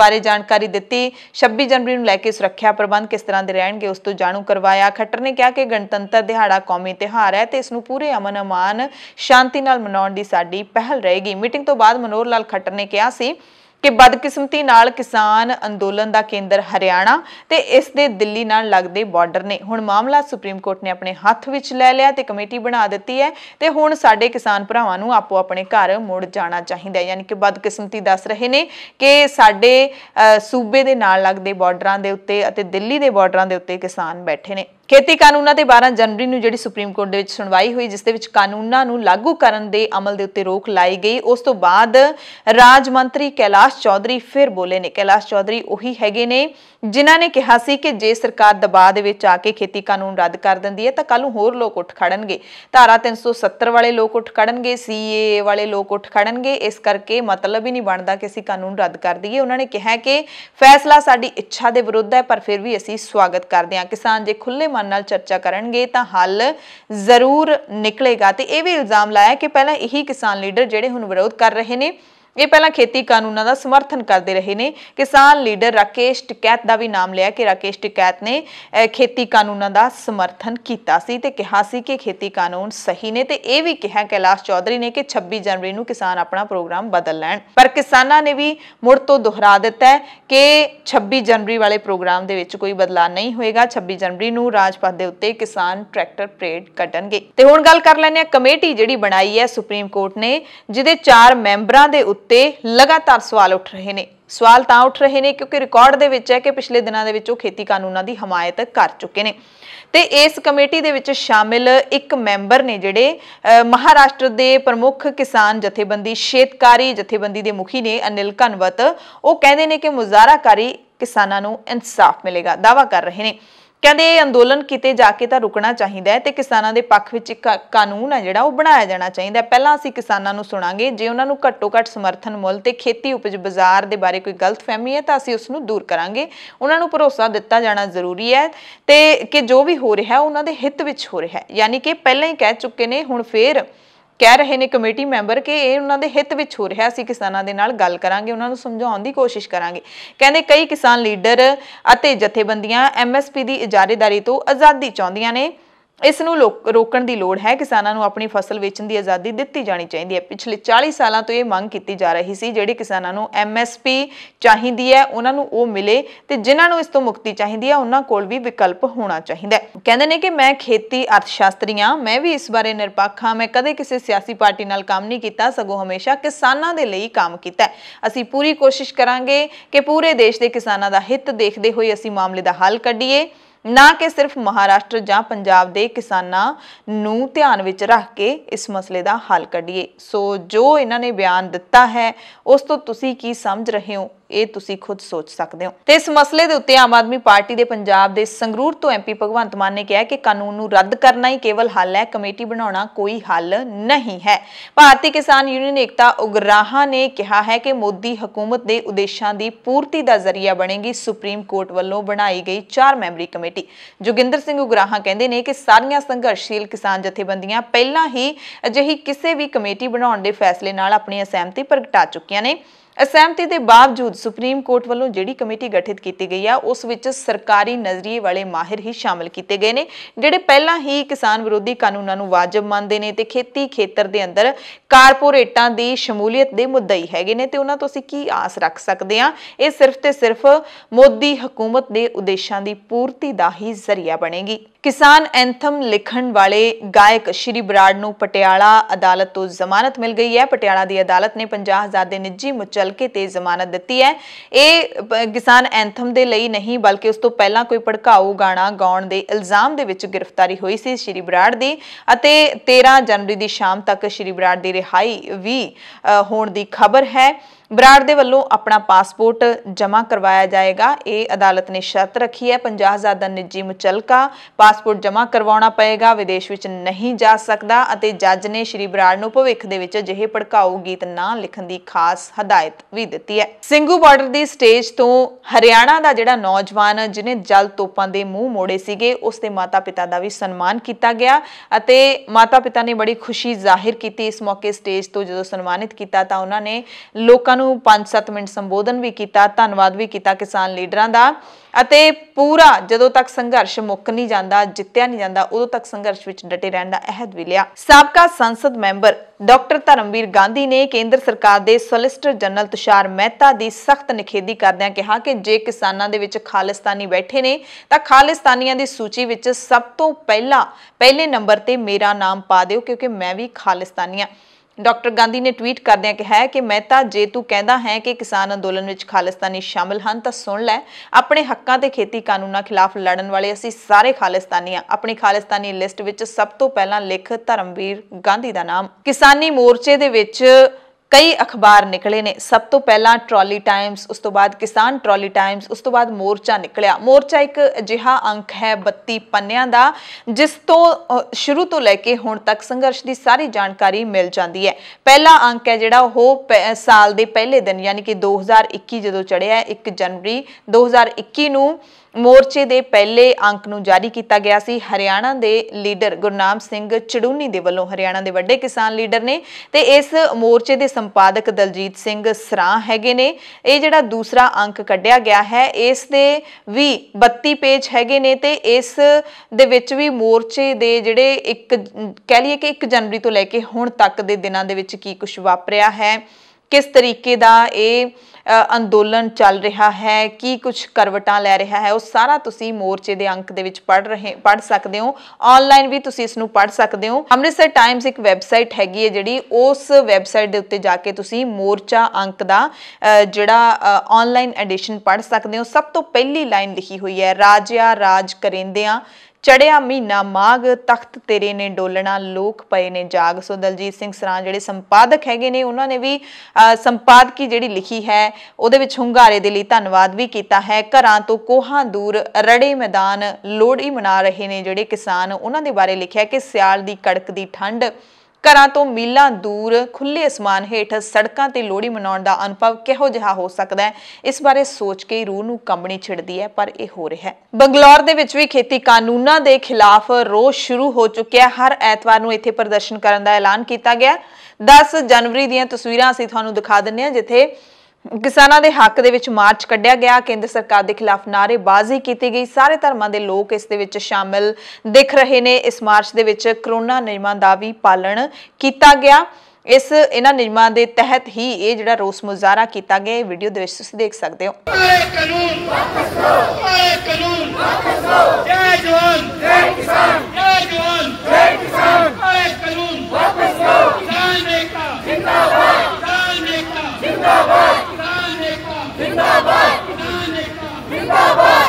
ਬਾਰੇ ਜਾਣਕਾਰੀ ਦਿੱਤੀ 26 ਜਨਵਰੀ ਨੂੰ ਲੈ ਕੇ ਸੁਰੱਖਿਆ ਪ੍ਰਬੰਧ ਕਿਸ ਤਰ੍ਹਾਂ ਦੇ ਰਹਿਣਗੇ ਉਸ ਤੋਂ ਜਾਣੂ ਕਰਵਾਇਆ ਖੱਟਰ ਨੇ ਕਿਹਾ ਕਿ ਗਣਤੰਤਰ ਦਿਹਾੜਾ ਕੌਮੀ ਤਿਹਾਰ ਹੈ ਤੇ ਇਸ ਨੂੰ ਪੂਰੇ ਅਮਨ ਅਮਾਨ ਸ਼ਾਂਤੀ ਨਾਲ ਮਨਾਉਣ ਦੀ ਸਾਡੀ ਪਹਿਲ ਰਹੇਗੀ ਮੀਟਿੰਗ ਤੋਂ ਬਾਅਦ ਮਨੋਹਰ ਲਾਲ ਖੱਟਰ ਨੇ ਕਿਹਾ ਸੀ ਕਿ ਬਦਕਿਸਮਤੀ ਨਾਲ ਕਿਸਾਨ ਅੰਦੋਲਨ ਦਾ ਕੇਂਦਰ ਹਰਿਆਣਾ ਤੇ ਇਸ ਦੇ ਦਿੱਲੀ ਨਾਲ ਲੱਗਦੇ ਬਾਰਡਰ ਨੇ ਹੁਣ ਮਾਮਲਾ ਸੁਪਰੀਮ ਕੋਰਟ ਨੇ ਆਪਣੇ ਹੱਥ ਵਿੱਚ ਲੈ ਲਿਆ ਤੇ ਕਮੇਟੀ ਬਣਾ ਦਿੱਤੀ ਹੈ ਤੇ ਹੁਣ ਸਾਡੇ ਕਿਸਾਨ ਭਰਾਵਾਂ ਨੂੰ ਆਪੋ ਆਪਣੇ ਘਰ ਮੁੜ ਜਾਣਾ ਚਾਹੀਦਾ ਹੈ ਯਾਨੀ ਕਿ ਬਦਕਿਸਮਤੀ ਦੱਸ ਰਹੇ ਨੇ ਕਿ ਸਾਡੇ ਸੂਬੇ ਦੇ ਨਾਲ ਲੱਗਦੇ ਬਾਰਡਰਾਂ ਦੇ ਉੱਤੇ ਅਤੇ ਦਿੱਲੀ ਦੇ ਬਾਰਡਰਾਂ ਦੇ ਉੱਤੇ ਕਿਸਾਨ ਬੈਠੇ ਨੇ ਖੇਤੀ ਕਾਨੂੰਨਾਂ ਤੇ 12 ਜਨਵਰੀ ਨੂੰ ਜਿਹੜੀ ਸੁਪਰੀਮ ਕੋਰਟ ਦੇ ਵਿੱਚ ਸੁਣਵਾਈ ਹੋਈ ਜਿਸ ਦੇ ਵਿੱਚ ਕਾਨੂੰਨਾਂ ਨੂੰ ਲਾਗੂ ਕਰਨ ਦੇ ਅਮਲ ਦੇ ਉੱਤੇ ਰੋਕ ਲਾਈ ਗਈ ਉਸ ਤੋਂ ਬਾਅਦ ਰਾਜ ਮੰਤਰੀ ਕੈਲਾਸ਼ ਚੌਧਰੀ ਫਿਰ ਬੋਲੇ ਨੇ ਕੈਲਾਸ਼ ਚੌਧਰੀ ਉਹੀ ਹੈਗੇ ਨੇ ਜਿਨ੍ਹਾਂ ਨੇ ਕਿਹਾ ਸੀ ਕਿ ਜੇ ਸਰਕਾਰ ਦਬਾਅ ਦੇ ਵਿੱਚ ਆ ਕੇ ਖੇਤੀ ਕਾਨੂੰਨ ਰੱਦ ਕਰ ਦਿੰਦੀ ਹੈ ਤਾਂ ਕੱਲ ਨੂੰ ਹੋਰ ਲੋਕ ਉੱਠ ਖੜਨਗੇ ਧਾਰਾ 370 ਵਾਲੇ ਲੋਕ ਉੱਠ ਖੜਨਗੇ ਸੀਏ ਵਾਲੇ ਲੋਕ ਉੱਠ ਖੜਨਗੇ ਇਸ ਕਰਕੇ ਮਤਲਬ ਹੀ ਨਹੀਂ ਬਣਦਾ ਕਿ ਅਸੀਂ ਕਾਨੂੰਨ ਰੱਦ ਕਰ ਦਈਏ ਉਹਨਾਂ ਨੇ ਕਿਹਾ ਕਿ ਫੈਸਲਾ ਸਾਡੀ ਇੱਛਾ ਦੇ ਵਿਰੁੱਧ ਹੈ ਪਰ ਫਿਰ ਵੀ ਅਸੀਂ ਸਵਾਗਤ ਕਰਦੇ ਹਾਂ ਕਿਸਾਨ ਜੇ ਖੁੱਲੇ ਮਨ ਨਾਲ ਚਰਚਾ ਕਰਨਗੇ ਤਾਂ ਹੱਲ ਜ਼ਰੂਰ ਨਿਕਲੇਗਾ ਤੇ ਇਹ ਵੀ ਇਲਜ਼ਾਮ ਲਾਇਆ ਕਿ ਪਹਿਲਾਂ ਇਹੀ ਕਿਸਾਨ ਲੀਡਰ ਜਿਹੜੇ ਹੁਣ ਵਿਰੋਧ ਕਰ ਰਹੇ ਨੇ ਇਹ ਪਹਿਲਾਂ ਖੇਤੀ ਕਾਨੂੰਨਾਂ ਦਾ ਸਮਰਥਨ ਕਰਦੇ ਰਹੇ ਨੇ ਕਿਸਾਨ ਲੀਡਰ ਰਾਕੇਸ਼ ਟਿਕੈਤ ਦਾ ਵੀ ਨਾਮ ਲਿਆ ਕਿ ਰਾਕੇਸ਼ ਟਿਕੈਤ ਨੇ ਖੇਤੀ ਕਾਨੂੰਨਾਂ ਦਾ ਸਮਰਥਨ ਕੀਤਾ ਸੀ ਤੇ ਕਿਹਾ ਸੀ ਕਿ ਖੇਤੀ ਕਾਨੂੰਨ ਸਹੀ ਨੇ ਤੇ ਇਹ ਵੀ ਕਿਹਾ ਕੈਲਾਸ਼ ਚੌਧਰੀ ਨੇ ਕਿ 26 ਜਨਵਰੀ ਨੂੰ ਕਿਸਾਨ ਆਪਣਾ ਪ੍ਰੋਗਰਾਮ ਬਦਲ ਲੈਣ ਪਰ ਕਿਸਾਨਾਂ ਨੇ ਵੀ ਮੁੜ ਤੋਂ ਦੁਹਰਾ ਦਿੱਤਾ ਕਿ 26 ਜਨਵਰੀ ਵਾਲੇ ਪ੍ਰੋਗਰਾਮ ਦੇ ਵਿੱਚ ਕੋਈ ਬਦਲਾਅ ਨਹੀਂ ਹੋਏਗਾ 26 ਜਨਵਰੀ ਨੂੰ ਰਾਜਪਥ ਦੇ ਉੱਤੇ ਕਿਸਾਨ ਟਰੈਕਟਰ ਪਰੇਡ ਕੱਢਣਗੇ ਤੇ ਹੁਣ ਗੱਲ ਕਰ ਲੈਂਦੇ ਆ ਕਮੇਟੀ ਜਿਹੜੀ ਬਣਾਈ ਹੈ ਸੁਪਰੀਮ ਕੋਰਟ ਨੇ ਜਿਹਦੇ 4 ਮੈਂਬਰਾਂ ਦੇ ਉੱਤੇ ਲਗਾਤਾਰ ਸਵਾਲ ਉੱਠ ਰਹੇ ਨੇ ਸਵਾਲ ਤਾਂ ਉੱਠ ਰਹੇ ਨੇ ਕਿਉਂਕਿ ਰਿਕਾਰਡ ਦੇ ਵਿੱਚ ਹੈ ਕਿ ਪਿਛਲੇ ਦਿਨਾਂ ਦੇ ਵਿੱਚ ਉਹ ਖੇਤੀ ਕਾਨੂੰਨਾਂ ਦੀ ਹਮਾਇਤ ਕਰ ਚੁੱਕੇ ਨੇ ਤੇ ਇਸ ਕਮੇਟੀ ਦੇ ਵਿੱਚ ਸ਼ਾਮਿਲ ਇੱਕ ਮੈਂਬਰ ਨੇ ਜਿਹੜੇ ਮਹਾਰਾਸ਼ਟਰ ਦੇ ਪ੍ਰਮੁੱਖ ਕਿਸਾਨ ਜਥੇਬੰਦੀ ਸ਼ੇਤਕਾਰੀ ਜਥੇਬੰਦੀ ਦੇ ਮੁਖੀ ਨੇ ਅਨਿਲ ਕਨਵਤ ਉਹ ਕਹਿੰਦੇ ਨੇ ਕਿ ਮੁਜ਼ਾਰਾਕਾਰੀ ਕਿਸਾਨਾਂ ਨੂੰ ਇਨਸਾਫ ਮਿਲੇਗਾ ਦਾਵਾ ਕਰ ਰਹੇ ਨੇ ਕਹਿੰਦੇ ਇਹ ਅੰਦੋਲਨ ਕਿਤੇ ਜਾ ਕੇ ਤਾਂ ਰੁਕਣਾ ਚਾਹੀਦਾ ਹੈ ਤੇ ਕਿਸਾਨਾਂ ਦੇ ਪੱਖ ਵਿੱਚ ਇੱਕ ਕਾਨੂੰਨ ਹੈ ਜਿਹੜਾ ਉਹ ਬਣਾਇਆ ਜਾਣਾ ਚਾਹੀਦਾ ਹੈ ਪਹਿਲਾਂ ਅਸੀਂ ਕਿਸਾਨਾਂ ਨੂੰ ਸੁਣਾਂਗੇ ਜੇ ਉਹਨਾਂ ਨੂੰ ਘੱਟੋ ਘੱਟ ਸਮਰਥਨ ਮੁੱਲ ਤੇ ਖੇਤੀ ਉਪਜ ਬਾਜ਼ਾਰ ਦੇ ਬਾਰੇ ਕੋਈ ਗਲਤਫਹਿਮੀ ਹੈ ਤਾਂ ਅਸੀਂ ਉਸ ਨੂੰ ਦੂਰ ਕਰਾਂਗੇ ਉਹਨਾਂ ਨੂੰ ਭਰੋਸਾ ਦਿੱਤਾ ਜਾਣਾ ਜ਼ਰੂਰੀ ਹੈ ਤੇ ਕਿ ਜੋ ਵੀ ਹੋ ਰਿਹਾ ਉਹਨਾਂ ਦੇ ਹਿੱਤ ਵਿੱਚ ਹੋ ਰਿਹਾ ਹੈ ਯਾਨੀ ਕਿ ਪਹਿਲਾਂ ਹੀ ਕਹਿ ਚੁੱਕੇ ਨੇ ਹੁਣ ਫੇਰ ਕਹਿ ਰਹੇ ਨੇ ਕਮੇਟੀ ਮੈਂਬਰ ਕਿ ਇਹ ਉਹਨਾਂ ਦੇ ਹਿੱਤ ਵਿੱਚ ਹੋ ਰਿਹਾ ਸੀ ਕਿਸਾਨਾਂ ਦੇ ਨਾਲ ਗੱਲ ਕਰਾਂਗੇ ਉਹਨਾਂ ਨੂੰ ਸਮਝਾਉਣ ਦੀ ਕੋਸ਼ਿਸ਼ ਕਰਾਂਗੇ ਕਹਿੰਦੇ ਕਈ ਕਿਸਾਨ ਲੀਡਰ ਅਤੇ ਜਥੇਬੰਦੀਆਂ ਐਮਐਸਪੀ ਦੀ ਇਜਾਰੇਦਾਰੀ ਤੋਂ ਆਜ਼ਾਦੀ ਚਾਹੁੰਦੀਆਂ ਨੇ ਇਸ ਨੂੰ ਰੋਕਣ ਦੀ ਲੋੜ ਹੈ ਕਿਸਾਨਾਂ ਨੂੰ ਆਪਣੀ ਫਸਲ ਵੇਚਣ ਦੀ ਆਜ਼ਾਦੀ ਦਿੱਤੀ ਜਾਣੀ ਚਾਹੀਦੀ ਹੈ ਪਿਛਲੇ 40 ਸਾਲਾਂ ਤੋਂ ਇਹ ਮੰਗ ਕੀਤੀ ਜਾ ਰਹੀ ਸੀ ਜਿਹੜੇ ਕਿਸਾਨਾਂ ਨੂੰ ਐਮਐਸਪੀ ਚਾਹੀਦੀ ਹੈ ਉਹਨਾਂ ਨੂੰ ਉਹ ਮਿਲੇ ਤੇ ਜਿਨ੍ਹਾਂ ਨੂੰ ਇਸ ਤੋਂ ਮੁਕਤੀ ਚਾਹੀਦੀ ਹੈ ਉਹਨਾਂ ਕੋਲ ਵੀ ਵਿਕਲਪ ਹੋਣਾ ਚਾਹੀਦਾ ਹੈ ਕਹਿੰਦੇ ਨੇ ਕਿ ਮੈਂ ਖੇਤੀ ਅਰਥਸ਼ਾਸਤਰੀ ਹਾਂ ਮੈਂ ਵੀ ਇਸ ਬਾਰੇ ਨਿਰਪੱਖ ਹਾਂ ਮੈਂ ਕਦੇ ਕਿਸੇ ਸਿਆਸੀ ਪਾਰਟੀ ਨਾਲ ਕੰਮ ਨਹੀਂ ਕੀਤਾ ਸਗੋਂ ਹਮੇਸ਼ਾ ਕਿਸਾਨਾਂ ਦੇ ਲਈ ਕੰਮ ਕੀਤਾ ਅਸੀਂ ਪੂਰੀ ਕੋਸ਼ਿਸ਼ ਕਰਾਂਗੇ ਕਿ ਪੂਰੇ ਦੇਸ਼ ਦੇ ਕਿਸਾਨਾਂ ਦਾ ਹਿੱਤ ਦੇਖਦੇ ਹੋਏ ਅਸੀਂ ਮਾਮਲੇ ਦਾ ਹੱਲ ਕੱਢੀਏ ਨਾ ਕਿ ਸਿਰਫ ਮਹਾਰਾਸ਼ਟਰ ਜਾਂ ਪੰਜਾਬ ਦੇ ਕਿਸਾਨਾਂ ਨੂੰ ਧਿਆਨ ਵਿੱਚ ਰੱਖ ਕੇ ਇਸ ਮਸਲੇ ਦਾ ਹੱਲ ਕੱਢੀਏ ਸੋ ਜੋ ਇਹਨਾਂ ਨੇ ਬਿਆਨ ਦਿੱਤਾ ਹੈ ਉਸ ਤੋਂ ਤੁਸੀਂ ਕੀ ਸਮਝ ਰਹੇ ਹੋ ਇਹ ਤੁਸੀਂ ਖੁਦ ਸੋਚ ਸਕਦੇ ਹੋ ਤੇ ਇਸ ਮਸਲੇ ਦੇ ਉੱਤੇ ਆਮ ਆਦਮੀ ਪਾਰਟੀ ਦੇ ਪੰਜਾਬ ਦੇ ਸੰਗਰੂਰ ਤੋਂ ਐਮਪੀ ਭਗਵੰਤ ਮਾਨ ਨੇ ਕਿਹਾ ਕਿ ਕਾਨੂੰਨ ਨੂੰ ਰੱਦ ਕਰਨਾ ਹੀ ਕੇਵਲ ਹੱਲ ਹੈ ਕਮੇਟੀ ਬਣਾਉਣਾ ਕੋਈ ਹੱਲ ਨਹੀਂ ਹੈ ਭਾਰਤੀ ਕਿਸਾਨ ਯੂਨੀਅਨ ਏਕਤਾ ਉਗਰਾਹਾ ਨੇ ਕਿਹਾ ਹੈ ਕਿ ਮੋਦੀ ਹਕੂਮਤ ਦੇ ਉਦੇਸ਼ਾਂ ਦੀ ਪੂਰਤੀ ਦਾ ਜ਼ਰੀਆ ਬਣੇਗੀ ਸੁਪਰੀਮ ਕੋਰਟ ਵੱਲੋਂ ਬਣਾਈ ਗਈ 4 ਮੈਂਬਰੀ ਕਮੇਟੀ ਜੋਗਿੰਦਰ ਸਿੰਘ ਉਗਰਾਹਾ ਕਹਿੰਦੇ ਨੇ ਕਿ ਸਾਰੀਆਂ ਸੰਘਰਸ਼ਸ਼ੀਲ ਕਿਸਾਨ ਜਥੇਬੰਦੀਆਂ ਪਹਿਲਾਂ ਹੀ ਅਜਿਹੀ ਕਿਸੇ ਵੀ ਕਮੇਟੀ ਬਣਾਉਣ ਦੇ ਫੈਸਲੇ ਨਾਲ ਆਪਣੀ ਅਸਹਿਮਤੀ ਪ੍ਰਗਟਾ ਚੁੱਕੀਆਂ ਨੇ ਅਸਹਿਮਤੀ ਦੇ ਬਾਵਜੂਦ ਸੁਪਰੀਮ ਕੋਰਟ ਵੱਲੋਂ ਜਿਹੜੀ ਕਮੇਟੀ ਗਠਿਤ ਕੀਤੀ ਗਈ ਆ ਉਸ ਵਿੱਚ ਸਰਕਾਰੀ ਨਜ਼ਰੀਏ ਵਾਲੇ ਮਾਹਿਰ ਹੀ ਸ਼ਾਮਲ ਕੀਤੇ ਗਏ ਨੇ ਜਿਹੜੇ ਪਹਿਲਾਂ ਹੀ ਕਿਸਾਨ ਵਿਰੋਧੀ ਕਾਨੂੰਨਾਂ ਨੂੰ ਵਾਜਬ ਮੰਨਦੇ ਨੇ ਤੇ ਖੇਤੀ ਖੇਤਰ ਦੇ ਅੰਦਰ ਕਾਰਪੋਰੇਟਾਂ ਦੀ ਸ਼ਮੂਲੀਅਤ ਦੇ ਮੁੱਦਈ ਹੈਗੇ ਨੇ ਤੇ ਉਹਨਾਂ ਤੋਂ ਅਸੀਂ ਕੀ ਆਸ ਰੱਖ ਸਕਦੇ ਆ ਇਹ ਸਿਰਫ ਤੇ ਸਿਰਫ ਮੋਦੀ ਹਕੂਮਤ ਦੇ ਉਦੇਸ਼ਾਂ ਦੀ ਪੂਰਤੀ ਦਾ ਹੀ ਜ਼ਰੀਆ ਬਣੇਗੀ ਕਿਸਾਨ ਐਂਥਮ ਲਿਖਣ ਵਾਲੇ ਗਾਇਕ ਸ਼੍ਰੀ ਬਰਾੜ ਨੂੰ ਪਟਿਆਲਾ ਅਦਾਲਤ ਤੋਂ ਜ਼ਮਾਨਤ ਮਿਲ ਗਈ ਹੈ ਪਟਿਆਲਾ ਦੀ ਅਦਾਲਤ ਨੇ 50000 ਦੇ ਨਿੱਜੀ ਮੁਚਲ ਹਲਕੇ ਤੇ ਜ਼ਮਾਨਤ ਦਿੱਤੀ ਹੈ ਇਹ ਕਿਸਾਨ ਐਂਥਮ ਦੇ ਲਈ ਨਹੀਂ ਬਲਕਿ ਉਸ ਤੋਂ ਪਹਿਲਾਂ ਕੋਈ ਭੜਕਾਊ ਗਾਣਾ ਗਾਉਣ ਦੇ ਇਲਜ਼ਾਮ ਦੇ ਵਿੱਚ ਗ੍ਰਿਫਤਾਰੀ ਹੋਈ ਸੀ ਸ਼੍ਰੀ ਬਰਾੜ ਦੀ ਅਤੇ 13 ਜਨਵਰੀ ਦੀ ਸ਼ਾਮ ਤੱਕ ਸ਼੍ਰੀ ਬਰਾੜ ਦੀ ਰਿਹਾਈ ਵੀ ਹੋਣ ਦੀ ਖਬਰ ਹੈ ਬਰਾੜ ਦੇ ਵੱਲੋਂ ਆਪਣਾ ਪਾਸਪੋਰਟ ਜਮ੍ਹਾਂ ਕਰਵਾਇਆ ਜਾਏਗਾ ਇਹ ਅਦਾਲਤ ਨੇ ਸ਼ਰਤ ਰੱਖੀ ਹੈ 50000 ਦਾ ਨਿੱਜੀ ਮੁਚਲਕਾ ਪਾਸਪੋਰਟ ਜਮ੍ਹਾਂ ਕਰਵਾਉਣਾ ਪਏਗਾ ਵਿਦੇਸ਼ ਵਿੱਚ ਨਹੀਂ ਜਾ ਸਕਦਾ ਅਤੇ ਜੱਜ ਨੇ ਸ਼੍ਰੀ ਬਰਾੜ ਨੂੰ ਭਵਿੱਖ ਦੇ ਵਿੱਚ ਅਜਿਹੇ ਭੜਕਾਊ ਗੀਤ ਨਾ ਲਿਖਣ ਦੀ ਖਾਸ ਹਦਾਇਤ ਵੀ ਦਿੱਤੀ ਹੈ ਸਿੰਘੂ ਬਾਰਡਰ ਦੀ ਸਟੇਜ ਤੋਂ ਹਰਿਆਣਾ ਦਾ ਜਿਹੜਾ ਨੌਜਵਾਨ ਜਿਨੇ ਜਲ ਤੋਪਾਂ ਦੇ ਮੂੰਹ ਮੋੜੇ ਸੀਗੇ ਉਸ ਦੇ ਮਾਤਾ-ਪਿਤਾ ਦਾ ਵੀ ਸਨਮਾਨ ਕੀਤਾ ਗਿਆ ਅਤੇ ਮਾਤਾ-ਪਿਤਾ ਨੇ ਬੜੀ ਖੁਸ਼ੀ ਜ਼ਾਹਿਰ ਕੀਤੀ ਇਸ ਮੌਕੇ ਸਟੇਜ ਤੋਂ ਜਦੋਂ ਸਨਮਾਨਿਤ ਕੀਤਾ ਤਾਂ ਉਹਨਾਂ ਨੇ ਲੋਕਾਂ ਲੋਕਾਂ ਨੂੰ 5-7 ਮਿੰਟ ਸੰਬੋਧਨ ਵੀ ਕੀਤਾ ਧੰਨਵਾਦ ਵੀ ਕੀਤਾ ਕਿਸਾਨ ਲੀਡਰਾਂ ਦਾ ਅਤੇ ਪੂਰਾ ਜਦੋਂ ਤੱਕ ਸੰਘਰਸ਼ ਮੁੱਕ ਨਹੀਂ ਜਾਂਦਾ ਜਿੱਤਿਆ ਨਹੀਂ ਜਾਂਦਾ ਉਦੋਂ ਤੱਕ ਸੰਘਰਸ਼ ਵਿੱਚ ਡਟੇ ਰਹਿਣ ਦਾ ਅਹਿਦ ਵੀ ਲਿਆ ਸਾਬਕਾ ਸੰਸਦ ਮੈਂਬਰ ਡਾਕਟਰ ਧਰਮਵੀਰ ਗਾਂਧੀ ਨੇ ਕੇਂਦਰ ਸਰਕਾਰ ਦੇ ਸੋਲਿਸਟਰ ਜਨਰਲ ਤੁਸ਼ਾਰ ਮਹਿਤਾ ਦੀ ਸਖਤ ਨਿਖੇਧੀ ਕਰਦਿਆਂ ਕਿਹਾ ਕਿ ਜੇ ਕਿਸਾਨਾਂ ਦੇ ਵਿੱਚ ਖਾਲਿਸਤਾਨੀ ਬੈਠੇ ਨੇ ਤਾਂ ਖਾਲਿਸਤਾਨੀਆਂ ਦੀ ਸੂਚੀ ਵਿੱਚ ਸਭ ਤੋਂ ਪਹਿਲਾਂ ਪਹਿਲੇ ਨੰਬਰ ਤੇ ਮੇਰਾ ਨਾਮ ਪਾ ਦਿਓ ਕਿਉਂਕਿ ਮੈਂ ਵੀ ਖਾਲਿਸਤਾਨੀ ਆ ਡਾਕਟਰ ਗਾਂਧੀ ਨੇ ਟਵੀਟ ਕਰਦਿਆਂ ਕਿਹਾ ਕਿ ਮਹਿਤਾ ਜੇ ਤੂੰ ਕਹਿੰਦਾ ਹੈ ਕਿ ਕਿਸਾਨ ਅੰਦੋਲਨ ਵਿੱਚ ਖਾਲਿਸਤਾਨੀ ਸ਼ਾਮਲ ਹਨ ਤਾਂ ਸੁਣ ਲੈ ਆਪਣੇ ਹੱਕਾਂ ਤੇ ਖੇਤੀ ਕਾਨੂੰਨਾਂ ਖਿਲਾਫ ਲੜਨ ਵਾਲੇ ਅਸੀਂ ਸਾਰੇ ਖਾਲਿਸਤਾਨੀ ਆ ਆਪਣੀ ਖਾਲਿਸਤਾਨੀ ਲਿਸਟ ਵਿੱਚ ਸਭ ਤੋਂ ਪਹਿਲਾਂ ਲਿਖ ਧਰਮਵੀਰ ਗਾਂਧੀ ਦਾ ਨਾਮ ਕਿਸਾਨੀ ਮੋਰਚੇ ਦੇ ਵਿੱਚ ਕਈ ਅਖਬਾਰ ਨਿਕਲੇ ਨੇ ਸਭ ਤੋਂ ਪਹਿਲਾਂ ਟ੍ਰੋਲੀ ਟਾਈਮਸ ਉਸ ਤੋਂ ਬਾਅਦ ਕਿਸਾਨ ਟ੍ਰੋਲੀ ਟਾਈਮਸ ਉਸ ਤੋਂ ਬਾਅਦ ਮੋਰਚਾ ਨਿਕਲਿਆ ਮੋਰਚਾ ਇੱਕ ਅਜਿਹਾ ਅੰਕ ਹੈ 32 ਪੰਨਿਆਂ ਦਾ ਜਿਸ ਤੋਂ ਸ਼ੁਰੂ ਤੋਂ ਲੈ ਕੇ ਹੁਣ ਤੱਕ ਸੰਘਰਸ਼ ਦੀ ਸਾਰੀ ਜਾਣਕਾਰੀ ਮਿਲ ਜਾਂਦੀ ਹੈ ਪਹਿਲਾ ਅੰਕ ਹੈ ਜਿਹੜਾ ਉਹ ਸਾਲ ਦੇ ਪਹਿਲੇ ਦਿਨ ਯਾਨੀ ਕਿ 2021 ਜਦੋਂ ਚੜਿਆ 1 ਜਨਵਰੀ 2021 ਨੂੰ ਮੋਰਚੇ ਦੇ ਪਹਿਲੇ ਅੰਕ ਨੂੰ ਜਾਰੀ ਕੀਤਾ ਗਿਆ ਸੀ ਹਰਿਆਣਾ ਦੇ ਲੀਡਰ ਗੁਰਨਾਮ ਸਿੰਘ ਚੜੂਨੀ ਦੇ ਵੱਲੋਂ ਹਰਿਆਣਾ ਦੇ ਵੱਡੇ ਕਿਸਾਨ ਲੀਡਰ ਨੇ ਤੇ ਇਸ ਮੋਰਚੇ ਦੇ ਸੰਪਾਦਕ ਦਲਜੀਤ ਸਿੰਘ ਸਰਾਹ ਹੈਗੇ ਨੇ ਇਹ ਜਿਹੜਾ ਦੂਸਰਾ ਅੰਕ ਕੱਢਿਆ ਗਿਆ ਹੈ ਇਸ ਦੇ ਵੀ 32 ਪੇਜ ਹੈਗੇ ਨੇ ਤੇ ਇਸ ਦੇ ਵਿੱਚ ਵੀ ਮੋਰਚੇ ਦੇ ਜਿਹੜੇ ਇੱਕ ਕਹਿ ਲਈਏ ਕਿ 1 ਜਨਵਰੀ ਤੋਂ ਲੈ ਕੇ ਹੁਣ ਤੱਕ ਦੇ ਦਿਨਾਂ ਦੇ ਵਿੱਚ ਕੀ ਕੁਝ ਵਾਪਰਿਆ ਹੈ ਕਿਸ ਤਰੀਕੇ ਦਾ ਇਹ ਅੰਦੋਲਨ ਚੱਲ ਰਿਹਾ ਹੈ ਕੀ ਕੁਝ ਕਰਵਟਾਂ ਲੈ ਰਿਹਾ ਹੈ ਉਹ ਸਾਰਾ ਤੁਸੀਂ ਮੋਰਚੇ ਦੇ ਅੰਕ ਦੇ ਵਿੱਚ ਪੜ ਰਹੇ ਪੜ ਸਕਦੇ ਹੋ ਆਨਲਾਈਨ ਵੀ ਤੁਸੀਂ ਇਸ ਨੂੰ ਪੜ ਸਕਦੇ ਹੋ ਅੰਮ੍ਰਿਤਸਰ ਟਾਈਮਸ ਇੱਕ ਵੈਬਸਾਈਟ ਹੈਗੀ ਹੈ ਜਿਹੜੀ ਉਸ ਵੈਬਸਾਈਟ ਦੇ ਉੱਤੇ ਜਾ ਕੇ ਤੁਸੀਂ ਮੋਰਚਾ ਅੰਕ ਦਾ ਜਿਹੜਾ ਆਨਲਾਈਨ ਐਡੀਸ਼ਨ ਪੜ ਸਕਦੇ ਹੋ ਸਭ ਤੋਂ ਪਹਿਲੀ ਲਾਈਨ ਲਿਖੀ ਹੋਈ ਹੈ ਰਾਜਿਆ ਰਾਜ ਕਰਿੰਦਿਆਂ ਚੜਿਆ ਮਹੀਨਾ ਮਾਗ ਤਖਤ ਤੇਰੇ ਨੇ ਡੋਲਣਾ ਲੋਕ ਪਏ ਨੇ ਜਾਗ ਸੋ ਦਲਜੀਤ ਸਿੰਘ ਸਰਾਂ ਜਿਹੜੇ ਸੰਪਾਦਕ ਹੈਗੇ ਨੇ ਉਹਨਾਂ ਨੇ ਵੀ ਸੰਪਾਦਕੀ ਜਿਹੜੀ ਲਿਖੀ ਹੈ ਉਹਦੇ ਵਿੱਚ ਹੁੰਗਾਰੇ ਦੇ ਲਈ ਧੰਨਵਾਦ ਵੀ ਕੀਤਾ ਹੈ ਘਰਾਂ ਤੋਂ ਕੋਹਾਂ ਦੂਰ ਰੜੇ ਮੈਦਾਨ ਲੋੜੀ ਮਨਾ ਰਹੇ ਨੇ ਜਿਹੜੇ ਕਿਸਾਨ ਉਹਨਾਂ ਦੇ ਬਾਰੇ ਲਿਖਿਆ ਕਿ ਸਿਆਲ ਦੀ ਕੜਕ ਦੀ ਠੰਡ ਘਰਾਂ ਤੋਂ ਮੀਲਾਂ ਦੂਰ ਖੁੱਲੇ ਅਸਮਾਨ ਹੇਠ ਸੜਕਾਂ ਤੇ ਲੋਹੜੀ ਮਨਾਉਣ ਦਾ ਅਨੁਭਵ ਕਿਹੋ ਜਿਹਾ ਹੋ ਸਕਦਾ ਹੈ ਇਸ ਬਾਰੇ ਸੋਚ ਕੇ ਰੂਹ ਨੂੰ ਕੰਬਣੀ ਛਿੜਦੀ ਹੈ ਪਰ ਇਹ ਹੋ ਰਿਹਾ ਹੈ ਬੰਗਲੌਰ ਦੇ ਵਿੱਚ ਵੀ ਖੇਤੀ ਕਾਨੂੰਨਾਂ ਦੇ ਖਿਲਾਫ ਰੋਸ ਸ਼ੁਰੂ ਹੋ ਚੁੱਕਿਆ ਹਰ ਐਤਵਾਰ ਨੂੰ ਇੱਥੇ ਪ੍ਰਦਰਸ਼ਨ ਕਰਨ ਦਾ ਐਲਾਨ ਕੀਤਾ ਗਿਆ 10 ਜਨਵਰੀ ਦੀਆਂ ਤਸਵੀਰਾਂ ਅਸੀਂ ਤੁਹਾਨੂੰ ਦਿਖਾ ਦਿੰਨੇ ਆ ਜਿੱਥੇ ਕਿਸਾਨਾਂ ਦੇ ਹੱਕ ਦੇ ਵਿੱਚ ਮਾਰਚ ਕੱਢਿਆ ਗਿਆ ਕੇਂਦਰ ਸਰਕਾਰ ਦੇ ਖਿਲਾਫ ਨਾਰੇਬਾਜ਼ੀ ਕੀਤੀ ਗਈ ਸਾਰੇ ਧਰਮਾਂ ਦੇ ਲੋਕ ਇਸ ਦੇ ਵਿੱਚ ਸ਼ਾਮਿਲ ਦਿਖ ਰਹੇ ਨੇ ਇਸ ਮਾਰਚ ਦੇ ਵਿੱਚ ਕਰੋਨਾ ਨਿਯਮਾਂ ਦਾ ਵੀ ਪਾਲਣ ਕੀਤਾ ਗਿਆ ਇਸ ਇਹਨਾਂ ਨਿਯਮਾਂ ਦੇ ਤਹਿਤ ਹੀ ਇਹ ਜਿਹੜਾ ਰੋਸ ਮੁਜ਼ਾਹਰਾ ਕੀਤਾ ਗਿਆ ਇਹ ਵੀਡੀਓ ਦੇ ਵਿੱਚ ਤੁਸੀਂ ਦੇਖ ਸਕਦੇ ਹੋ ਕਾਨੂੰਨ ਵਾਪਸ ਕਾਨੂੰਨ ਵਾਪਸ ਜੈ ਜਵਾਨ ਜੈ ਕਿਸਾਨ ਜੈ ਜਵਾਨ ਜੈ ਕਿਸਾਨ ਕਾਨੂੰਨ ਵਾਪਸ ਜਿੰਦਾਬਾਦ ਜਿੰਦਾਬਾਦ Zindabad! Zindabad!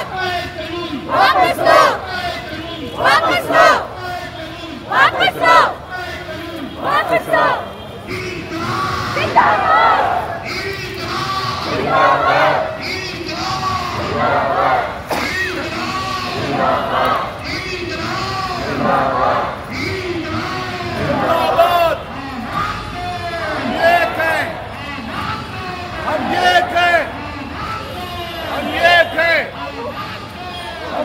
Zindabad!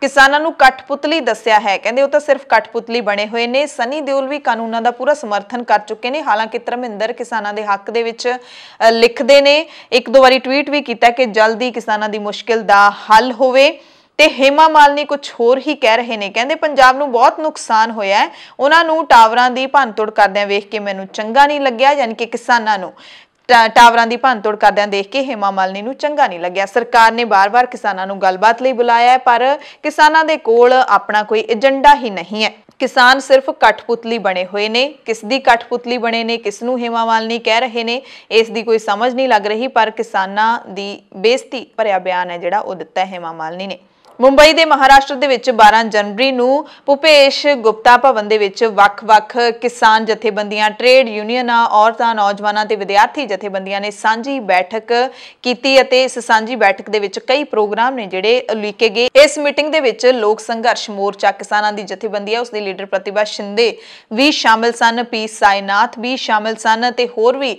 ਕਿਸਾਨਾਂ ਨੂੰ ਕਠਪੁਤਲੀ ਦੱਸਿਆ ਹੈ ਕਹਿੰਦੇ ਉਹ ਤਾਂ ਸਿਰਫ ਕਠਪੁਤਲੀ ਬਣੇ ਹੋਏ ਨੇ ਸਨੀ ਦਿਓਲ ਵੀ ਕਾਨੂੰਨਾਂ ਦਾ ਪੂਰਾ ਸਮਰਥਨ ਕਰ ਚੁੱਕੇ ਨੇ ਹਾਲਾਂਕਿ ਧਰਮਿੰਦਰ ਕਿਸਾਨਾਂ ਦੇ ਹੱਕ ਦੇ ਵਿੱਚ ਲਿਖਦੇ ਨੇ ਇੱਕ ਦੋ ਵਾਰੀ ਟਵੀਟ ਵੀ ਕੀਤਾ ਕਿ ਜਲਦੀ ਕਿਸਾਨਾਂ ਦੀ ਮੁਸ਼ਕਿਲ ਦਾ ਹੱਲ ਹੋਵੇ ਤੇ ਹੇਮਾ ਮਾਲਨੀ ਕੁਝ ਹੋਰ ਹੀ ਕਹਿ ਰਹੇ ਨੇ ਕਹਿੰਦੇ ਪੰਜਾਬ ਨੂੰ ਬਹੁਤ ਨੁਕਸਾਨ ਹੋਇਆ ਹੈ ਉਹਨਾਂ ਨੂੰ ਟਾਵਰਾਂ ਦੀ ਭੰਨਤੋੜ ਕਰਦਿਆਂ ਵੇਖ ਕੇ ਮੈਨੂੰ ਚੰਗਾ ਨਹੀਂ ਲੱਗਿਆ ਯਾਨੀ ਕਿ ਕਿਸਾਨਾਂ ਨੂੰ ਟਾਵਰਾਂ ਦੀ ਭੰਨਤੋੜ ਕਰਦਿਆਂ ਦੇਖ ਕੇ ਹੇਮਾ ਮਾਲਨੀ ਨੂੰ ਚੰਗਾ ਨਹੀਂ ਲੱਗਿਆ ਸਰਕਾਰ ਨੇ ਬਾਰ-ਬਾਰ ਕਿਸਾਨਾਂ ਨੂੰ ਗੱਲਬਾਤ ਲਈ ਬੁਲਾਇਆ ਹੈ ਪਰ ਕਿਸਾਨਾਂ ਦੇ ਕੋਲ ਆਪਣਾ ਕੋਈ ਏਜੰਡਾ ਹੀ ਨਹੀਂ ਹੈ ਕਿਸਾਨ ਸਿਰਫ ਕਠਪੁਤਲੀ ਬਣੇ ਹੋਏ ਨੇ ਕਿਸ ਦੀ ਕਠਪੁਤਲੀ ਬਣੇ ਨੇ ਕਿਸ ਨੂੰ ਹੇਮਾ ਮਾਲਨੀ ਕਹਿ ਰਹੇ ਨੇ ਇਸ ਦੀ ਕੋਈ ਸਮਝ ਨਹੀਂ ਲੱਗ ਰਹੀ ਪਰ ਕਿਸਾਨਾਂ ਦੀ ਬੇਇੱਜ਼ਤੀ ਭਰਿਆ ਬਿਆਨ ਹੈ ਜਿਹੜਾ ਉਹ ਦਿੱਤਾ ਹੈ ਹੇਮਾ ਮਾਲਨੀ ਨੇ ਮੁੰਬਈ ਦੇ ਮਹਾਰਾਸ਼ਟਰ ਦੇ ਵਿੱਚ 12 ਜਨਵਰੀ ਨੂੰ ਭੁਪੇਸ਼ ਗੁਪਤਾ ਭਵਨ ਦੇ ਵਿੱਚ ਵੱਖ-ਵੱਖ ਕਿਸਾਨ ਜਥੇਬੰਦੀਆਂ ਟ੍ਰੇਡ ਯੂਨੀਅਨਾਂ ਔਰਤਾਂ ਨੌਜਵਾਨਾਂ ਤੇ ਵਿਦਿਆਰਥੀ ਜਥੇਬੰਦੀਆਂ ਨੇ ਸਾਂਝੀ ਬੈਠਕ ਕੀਤੀ ਅਤੇ ਇਸ ਸਾਂਝੀ ਬੈਠਕ ਦੇ ਵਿੱਚ ਕਈ ਪ੍ਰੋਗਰਾਮ ਨੇ ਜਿਹੜੇ ਉਲੀਕੇ ਗਏ ਇਸ ਮੀਟਿੰਗ ਦੇ ਵਿੱਚ ਲੋਕ ਸੰਘਰਸ਼ ਮੋਰਚਾ ਕਿਸਾਨਾਂ ਦੀ ਜਥੇਬੰਦੀ ਹੈ ਉਸ ਦੇ ਲੀਡਰ ਪ੍ਰਤਿਭਾ ਸ਼ਿੰਦੇ ਵੀ ਸ਼ਾਮਿਲ ਸਨ ਪੀ ਸਾਇਨਾਥ ਵੀ ਸ਼ਾਮਿਲ ਸਨ ਤੇ ਹੋਰ ਵੀ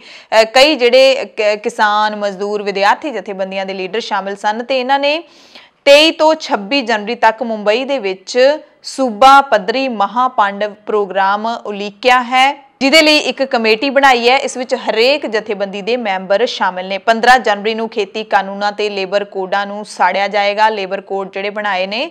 ਕਈ ਜਿਹੜੇ ਕਿਸਾਨ ਮਜ਼ਦੂਰ ਵਿਦਿਆਰਥੀ ਜਥੇਬੰਦੀਆਂ ਦੇ ਲੀਡਰ ਸ਼ਾਮਿਲ ਸਨ ਤੇ ਇਹਨਾਂ ਨੇ 23 ਤੋਂ 26 ਜਨਵਰੀ ਤੱਕ ਮੁੰਬਈ ਦੇ ਵਿੱਚ ਸੂਬਾ ਪੱਧਰੀ ਮਹਾਪਾਂਡਵ ਪ੍ਰੋਗਰਾਮ ਉਲੀਕਿਆ ਹੈ ਜਿਹਦੇ ਲਈ ਇੱਕ ਕਮੇਟੀ ਬਣਾਈ ਹੈ ਇਸ ਵਿੱਚ ਹਰੇਕ ਜਥੇਬੰਦੀ ਦੇ ਮੈਂਬਰ ਸ਼ਾਮਿਲ ਨੇ 15 ਜਨਵਰੀ ਨੂੰ ਖੇਤੀ ਕਾਨੂੰਨਾਂ ਤੇ ਲੇਬਰ ਕੋਡਾਂ ਨੂੰ ਸਾੜਿਆ ਜਾਏਗਾ ਲੇਬਰ ਕੋਡ ਜਿਹੜੇ ਬਣਾਏ ਨੇ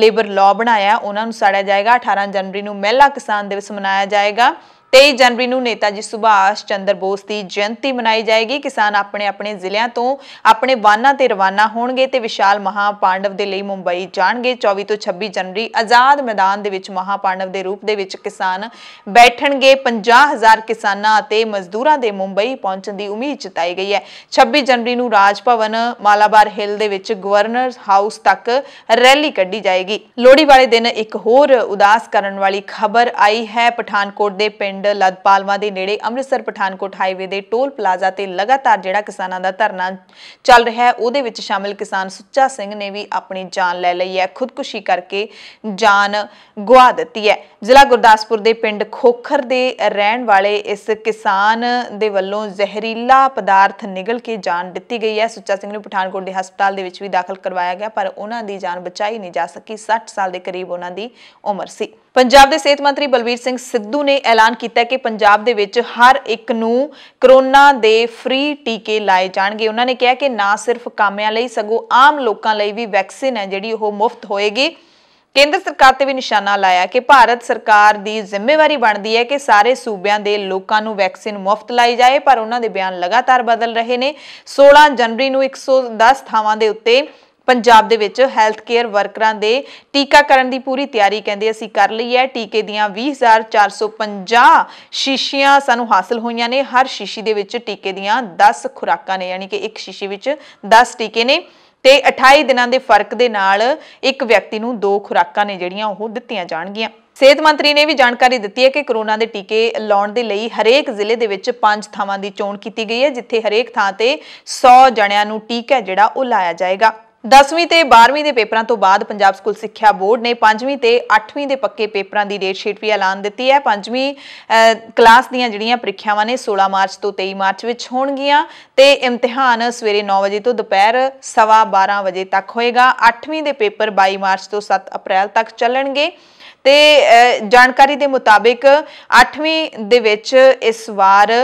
ਲੇਬਰ ਲਾਅ ਬਣਾਇਆ ਉਹਨਾਂ ਨੂੰ ਸਾੜਿਆ ਜਾਏਗਾ 18 ਜਨਵਰੀ ਨੂੰ ਮਹਿਲਾ ਕਿਸਾਨ ਦਿਵਸ ਮਨਾਇਆ ਜਾਏਗਾ 23 ਜਨਵਰੀ ਨੂੰ ਨੇਤਾ ਜੀ ਸੁਭਾਸ਼ ਚੰਦਰ ਬੋਸ ਦੀ ਜਯੰਤੀ ਮਨਾਈ ਜਾਏਗੀ ਕਿਸਾਨ ਆਪਣੇ ਆਪਣੇ ਜ਼ਿਲ੍ਹਿਆਂ ਤੋਂ ਆਪਣੇ ਵਾਹਨਾਂ ਤੇ ਰਵਾਨਾ ਹੋਣਗੇ ਤੇ ਵਿਸ਼ਾਲ ਮਹਾ ਪਾਂਡਵ ਦੇ ਲਈ ਮੁੰਬਈ ਜਾਣਗੇ 24 ਤੋਂ 26 ਜਨਵਰੀ ਆਜ਼ਾਦ ਮੈਦਾਨ ਦੇ ਵਿੱਚ ਮਹਾ ਪਾਂਡਵ ਦੇ ਰੂਪ ਦੇ ਵਿੱਚ ਕਿਸਾਨ ਬੈਠਣਗੇ 50000 ਕਿਸਾਨਾਂ ਅਤੇ ਮਜ਼ਦੂਰਾਂ ਦੇ ਮੁੰਬਈ ਪਹੁੰਚਣ ਦੀ ਉਮੀਦ ਜਤਾਈ ਗਈ ਹੈ 26 ਜਨਵਰੀ ਨੂੰ ਰਾਜ ਭਵਨ ਮਾਲਾਬਾਰ ਹਿੱਲ ਦੇ ਵਿੱਚ ਗਵਰਨਰ ਹਾਊਸ ਤੱਕ ਰੈਲੀ ਕੱਢੀ ਜਾਏਗੀ ਲੋਹੜੀ ਵਾਲੇ ਦਿਨ ਇੱਕ ਹੋਰ ਉਦਾਸ ਕਰਨ ਵਾਲੀ ਖਬਰ ਆਈ ਹੈ ਪਠਾਨਕੋਟ ਦੇ ਪਿੰਡ ਪਿੰਡ ਲਦਪਾਲਵਾ ਦੇ ਨੇੜੇ ਅੰਮ੍ਰਿਤਸਰ ਪਠਾਨਕੋਟ ਹਾਈਵੇ ਦੇ ਟੋਲ ਪਲਾਜ਼ਾ ਤੇ ਲਗਾਤਾਰ ਜਿਹੜਾ ਕਿਸਾਨਾਂ ਦਾ ਧਰਨਾ ਚੱਲ ਰਿਹਾ ਹੈ ਉਹਦੇ ਵਿੱਚ ਸ਼ਾਮਿਲ ਕਿਸਾਨ ਸੁੱਚਾ ਸਿੰਘ ਨੇ ਵੀ ਆਪਣੀ ਜਾਨ ਲੈ ਲਈ ਹੈ ਖੁਦਕੁਸ਼ੀ ਕਰਕੇ ਜਾਨ ਗਵਾ ਦਿੱਤੀ ਹੈ ਜ਼ਿਲ੍ਹਾ ਗੁਰਦਾਸਪੁਰ ਦੇ ਪਿੰਡ ਖੋਖਰ ਦੇ ਰਹਿਣ ਵਾਲੇ ਇਸ ਕਿਸਾਨ ਦੇ ਵੱਲੋਂ ਜ਼ਹਿਰੀਲਾ ਪਦਾਰਥ ਨਿਗਲ ਕੇ ਜਾਨ ਦਿੱਤੀ ਗਈ ਹੈ ਸੁੱਚਾ ਸਿੰਘ ਨੂੰ ਪਠਾਨਕੋਟ ਦੇ ਹਸਪਤਾਲ ਦੇ ਵਿੱਚ ਵੀ ਦਾਖਲ ਕਰਵਾਇਆ ਗਿਆ ਪਰ ਉਹਨਾਂ ਦੀ ਜਾਨ ਬਚਾਈ ਨਹੀਂ ਜਾ ਸਕੀ 60 ਸਾਲ ਦੇ ਕਰੀਬ ਉਹਨਾਂ ਦੀ ਉਮਰ ਸੀ ਪੰਜਾਬ ਦੇ ਸਿਹਤ ਮੰਤਰੀ ਬਲਬੀਰ ਸਿੰਘ ਸਿੱਧੂ ਨੇ ਐਲਾਨ ਕੀਤਾ ਕਿ ਪੰਜਾਬ ਦੇ ਵਿੱਚ ਹਰ ਇੱਕ ਨੂੰ ਕਰੋਨਾ ਦੇ ਫ੍ਰੀ ਟੀਕੇ ਲਾਏ ਜਾਣਗੇ ਉਹਨਾਂ ਨੇ ਕਿਹਾ ਕਿ ਨਾ ਸਿਰਫ ਕਾਮਿਆਂ ਲਈ ਸਗੋਂ ਆਮ ਲੋਕਾਂ ਲਈ ਵੀ ਵੈਕਸੀਨ ਹੈ ਜਿਹੜੀ ਉਹ ਮੁਫਤ ਹੋਏਗੀ ਕੇਂਦਰ ਸਰਕਾਰ ਤੇ ਵੀ ਨਿਸ਼ਾਨਾ ਲਾਇਆ ਕਿ ਭਾਰਤ ਸਰਕਾਰ ਦੀ ਜ਼ਿੰਮੇਵਾਰੀ ਬਣਦੀ ਹੈ ਕਿ ਸਾਰੇ ਸੂਬਿਆਂ ਦੇ ਲੋਕਾਂ ਨੂੰ ਵੈਕਸੀਨ ਮੁਫਤ ਲਾਈ ਜਾਏ ਪਰ ਉਹਨਾਂ ਦੇ ਬਿਆਨ ਲਗਾਤਾਰ ਬਦਲ ਰਹੇ ਨੇ 16 ਜਨਵਰੀ ਨੂੰ 110 ਥਾਵਾਂ ਦੇ ਉੱਤੇ ਪੰਜਾਬ ਦੇ ਵਿੱਚ ਹੈਲਥ ਕੇਅਰ ਵਰਕਰਾਂ ਦੇ ਟੀਕਾਕਰਨ ਦੀ ਪੂਰੀ ਤਿਆਰੀ ਕਹਿੰਦੇ ਅਸੀਂ ਕਰ ਲਈ ਹੈ ਟੀਕੇ ਦੀਆਂ 20450 ਸ਼ੀਸ਼ੀਆਂ ਸਾਨੂੰ ਹਾਸਲ ਹੋਈਆਂ ਨੇ ਹਰ ਸ਼ੀਸ਼ੀ ਦੇ ਵਿੱਚ ਟੀਕੇ ਦੀਆਂ 10 ਖੁਰਾਕਾਂ ਨੇ ਯਾਨੀ ਕਿ ਇੱਕ ਸ਼ੀਸ਼ੀ ਵਿੱਚ 10 ਟੀਕੇ ਨੇ ਤੇ 28 ਦਿਨਾਂ ਦੇ ਫਰਕ ਦੇ ਨਾਲ ਇੱਕ ਵਿਅਕਤੀ ਨੂੰ ਦੋ ਖੁਰਾਕਾਂ ਨੇ ਜਿਹੜੀਆਂ ਉਹ ਦਿੱਤੀਆਂ ਜਾਣਗੀਆਂ ਸਿਹਤ ਮੰਤਰੀ ਨੇ ਵੀ ਜਾਣਕਾਰੀ ਦਿੱਤੀ ਹੈ ਕਿ ਕਰੋਨਾ ਦੇ ਟੀਕੇ ਲਾਉਣ ਦੇ ਲਈ ਹਰੇਕ ਜ਼ਿਲ੍ਹੇ ਦੇ ਵਿੱਚ ਪੰਜ ਥਾਵਾਂ ਦੀ ਚੋਣ ਕੀਤੀ ਗਈ ਹੈ ਜਿੱਥੇ ਹਰੇਕ ਥਾਂ ਤੇ 100 ਜਣਿਆਂ ਨੂੰ ਟੀਕਾ ਜਿਹੜਾ ਉਹ ਲਾਇਆ ਜਾਏਗਾ 10ਵੀਂ ਤੇ 12ਵੀਂ ਦੇ ਪੇਪਰਾਂ ਤੋਂ ਬਾਅਦ ਪੰਜਾਬ ਸਕੂਲ ਸਿੱਖਿਆ ਬੋਰਡ ਨੇ 5ਵੀਂ ਤੇ 8ਵੀਂ ਦੇ ਪੱਕੇ ਪੇਪਰਾਂ ਦੀ ਡੇਟ ਸ਼ੀਟ ਵੀ ਐਲਾਨ ਦਿੱਤੀ ਹੈ 5ਵੀਂ ਕਲਾਸ ਦੀਆਂ ਜਿਹੜੀਆਂ ਪ੍ਰੀਖਿਆਵਾਂ ਨੇ 16 ਮਾਰਚ ਤੋਂ 23 ਮਾਰਚ ਵਿੱਚ ਹੋਣਗੀਆਂ ਤੇ ਇਮਤਿਹਾਨ ਸਵੇਰੇ 9 ਵਜੇ ਤੋਂ ਦੁਪਹਿਰ 12:30 ਵਜੇ ਤੱਕ ਹੋਏਗਾ 8ਵੀਂ ਦੇ ਪੇਪਰ 22 ਮਾਰਚ ਤੋਂ 7 ਅਪ੍ਰੈਲ ਤੱਕ ਚੱਲਣਗੇ ਤੇ ਜਾਣਕਾਰੀ ਦੇ ਮੁਤਾਬਿਕ 8ਵੀਂ ਦੇ ਵਿੱਚ ਇਸ ਵਾਰ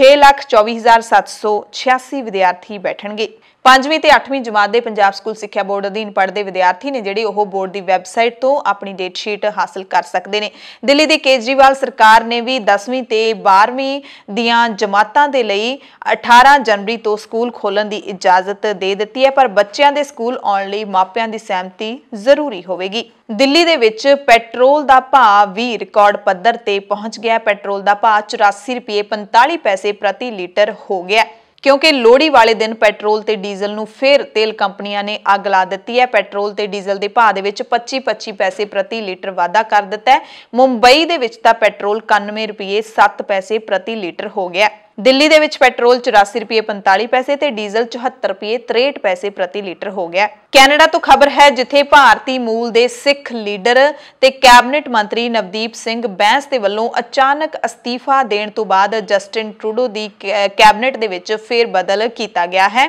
624786 ਵਿਦਿਆਰਥੀ ਬੈਠਣਗੇ 5ਵੀਂ ਤੇ 8ਵੀਂ ਜਮਾਤ ਦੇ ਪੰਜਾਬ ਸਕੂਲ ਸਿੱਖਿਆ ਬੋਰਡ ਅਧੀਨ ਪੜ੍ਹਦੇ ਵਿਦਿਆਰਥੀ ਨੇ ਜਿਹੜੇ ਉਹ ਬੋਰਡ ਦੀ ਵੈਬਸਾਈਟ ਤੋਂ ਆਪਣੀ ਡੇਟ ਸ਼ੀਟ ਹਾਸਲ ਕਰ ਸਕਦੇ ਨੇ ਦਿੱਲੀ ਦੇ ਕੇਜਰੀਵਾਲ ਸਰਕਾਰ ਨੇ ਵੀ 10ਵੀਂ ਤੇ 12ਵੀਂ ਦੀਆਂ ਜਮਾਤਾਂ ਦੇ ਲਈ 18 ਜਨਵਰੀ ਤੋਂ ਸਕੂਲ ਖੋਲਣ ਦੀ ਇਜਾਜ਼ਤ ਦੇ ਦਿੱਤੀ ਹੈ ਪਰ ਬੱਚਿਆਂ ਦੇ ਸਕੂਲ ਆਉਣ ਲਈ ਮਾਪਿਆਂ ਦੀ ਸਹਿਮਤੀ ਜ਼ਰੂਰੀ ਹੋਵੇਗੀ ਦਿੱਲੀ ਦੇ ਵਿੱਚ ਪੈਟਰੋਲ ਦਾ ਭਾਅ ਵੀ ਰਿਕਾਰਡ ਪੱਧਰ ਤੇ ਪਹੁੰਚ ਗਿਆ ਪੈਟਰੋਲ ਦਾ ਭਾਅ 84 ਰੁਪਏ 45 ਪੈਸੇ ਪ੍ਰਤੀ ਲੀਟਰ ਹੋ ਗਿਆ ਕਿਉਂਕਿ ਲੋਹੜੀ ਵਾਲੇ ਦਿਨ ਪੈਟਰੋਲ ਤੇ ਡੀਜ਼ਲ ਨੂੰ ਫੇਰ ਤੇਲ ਕੰਪਨੀਆਂ ਨੇ ਅੱਗ ਲਾ ਦਿੱਤੀ ਹੈ ਪੈਟਰੋਲ ਤੇ ਡੀਜ਼ਲ ਦੇ ਭਾਅ ਦੇ ਵਿੱਚ 25-25 ਪੈਸੇ ਪ੍ਰਤੀ ਲੀਟਰ ਵਾਧਾ ਕਰ ਦਿੱਤਾ ਹੈ ਮੁੰਬਈ ਦੇ ਵਿੱਚ ਤਾਂ ਪੈਟਰੋਲ 91 ਰੁਪਏ 7 ਪੈਸੇ ਪ੍ਰਤੀ ਲੀਟਰ ਹੋ ਗਿਆ ਦਿੱਲੀ ਦੇ ਵਿੱਚ ਪੈਟਰੋਲ 84 ਰੁਪਏ 45 ਪੈਸੇ ਤੇ ਡੀਜ਼ਲ 74 ਰੁਪਏ 63 ਪੈਸੇ ਪ੍ਰਤੀ ਲੀਟਰ ਹੋ ਗਿਆ ਕੈਨੇਡਾ ਤੋਂ ਖਬਰ ਹੈ ਜਿੱਥੇ ਭਾਰਤੀ ਮੂਲ ਦੇ ਸਿੱਖ ਲੀਡਰ ਤੇ ਕੈਬਨਿਟ ਮੰਤਰੀ ਨਵਦੀਪ ਸਿੰਘ ਬੈਂਸ ਦੇ ਵੱਲੋਂ ਅਚਾਨਕ ਅਸਤੀਫਾ ਦੇਣ ਤੋਂ ਬਾਅਦ ਜਸਟਿਨ ਟਰੂਡੋ ਦੀ ਕੈਬਨਿਟ ਦੇ ਵਿੱਚ ਫੇਰ ਬਦਲ ਕੀਤਾ ਗਿਆ ਹੈ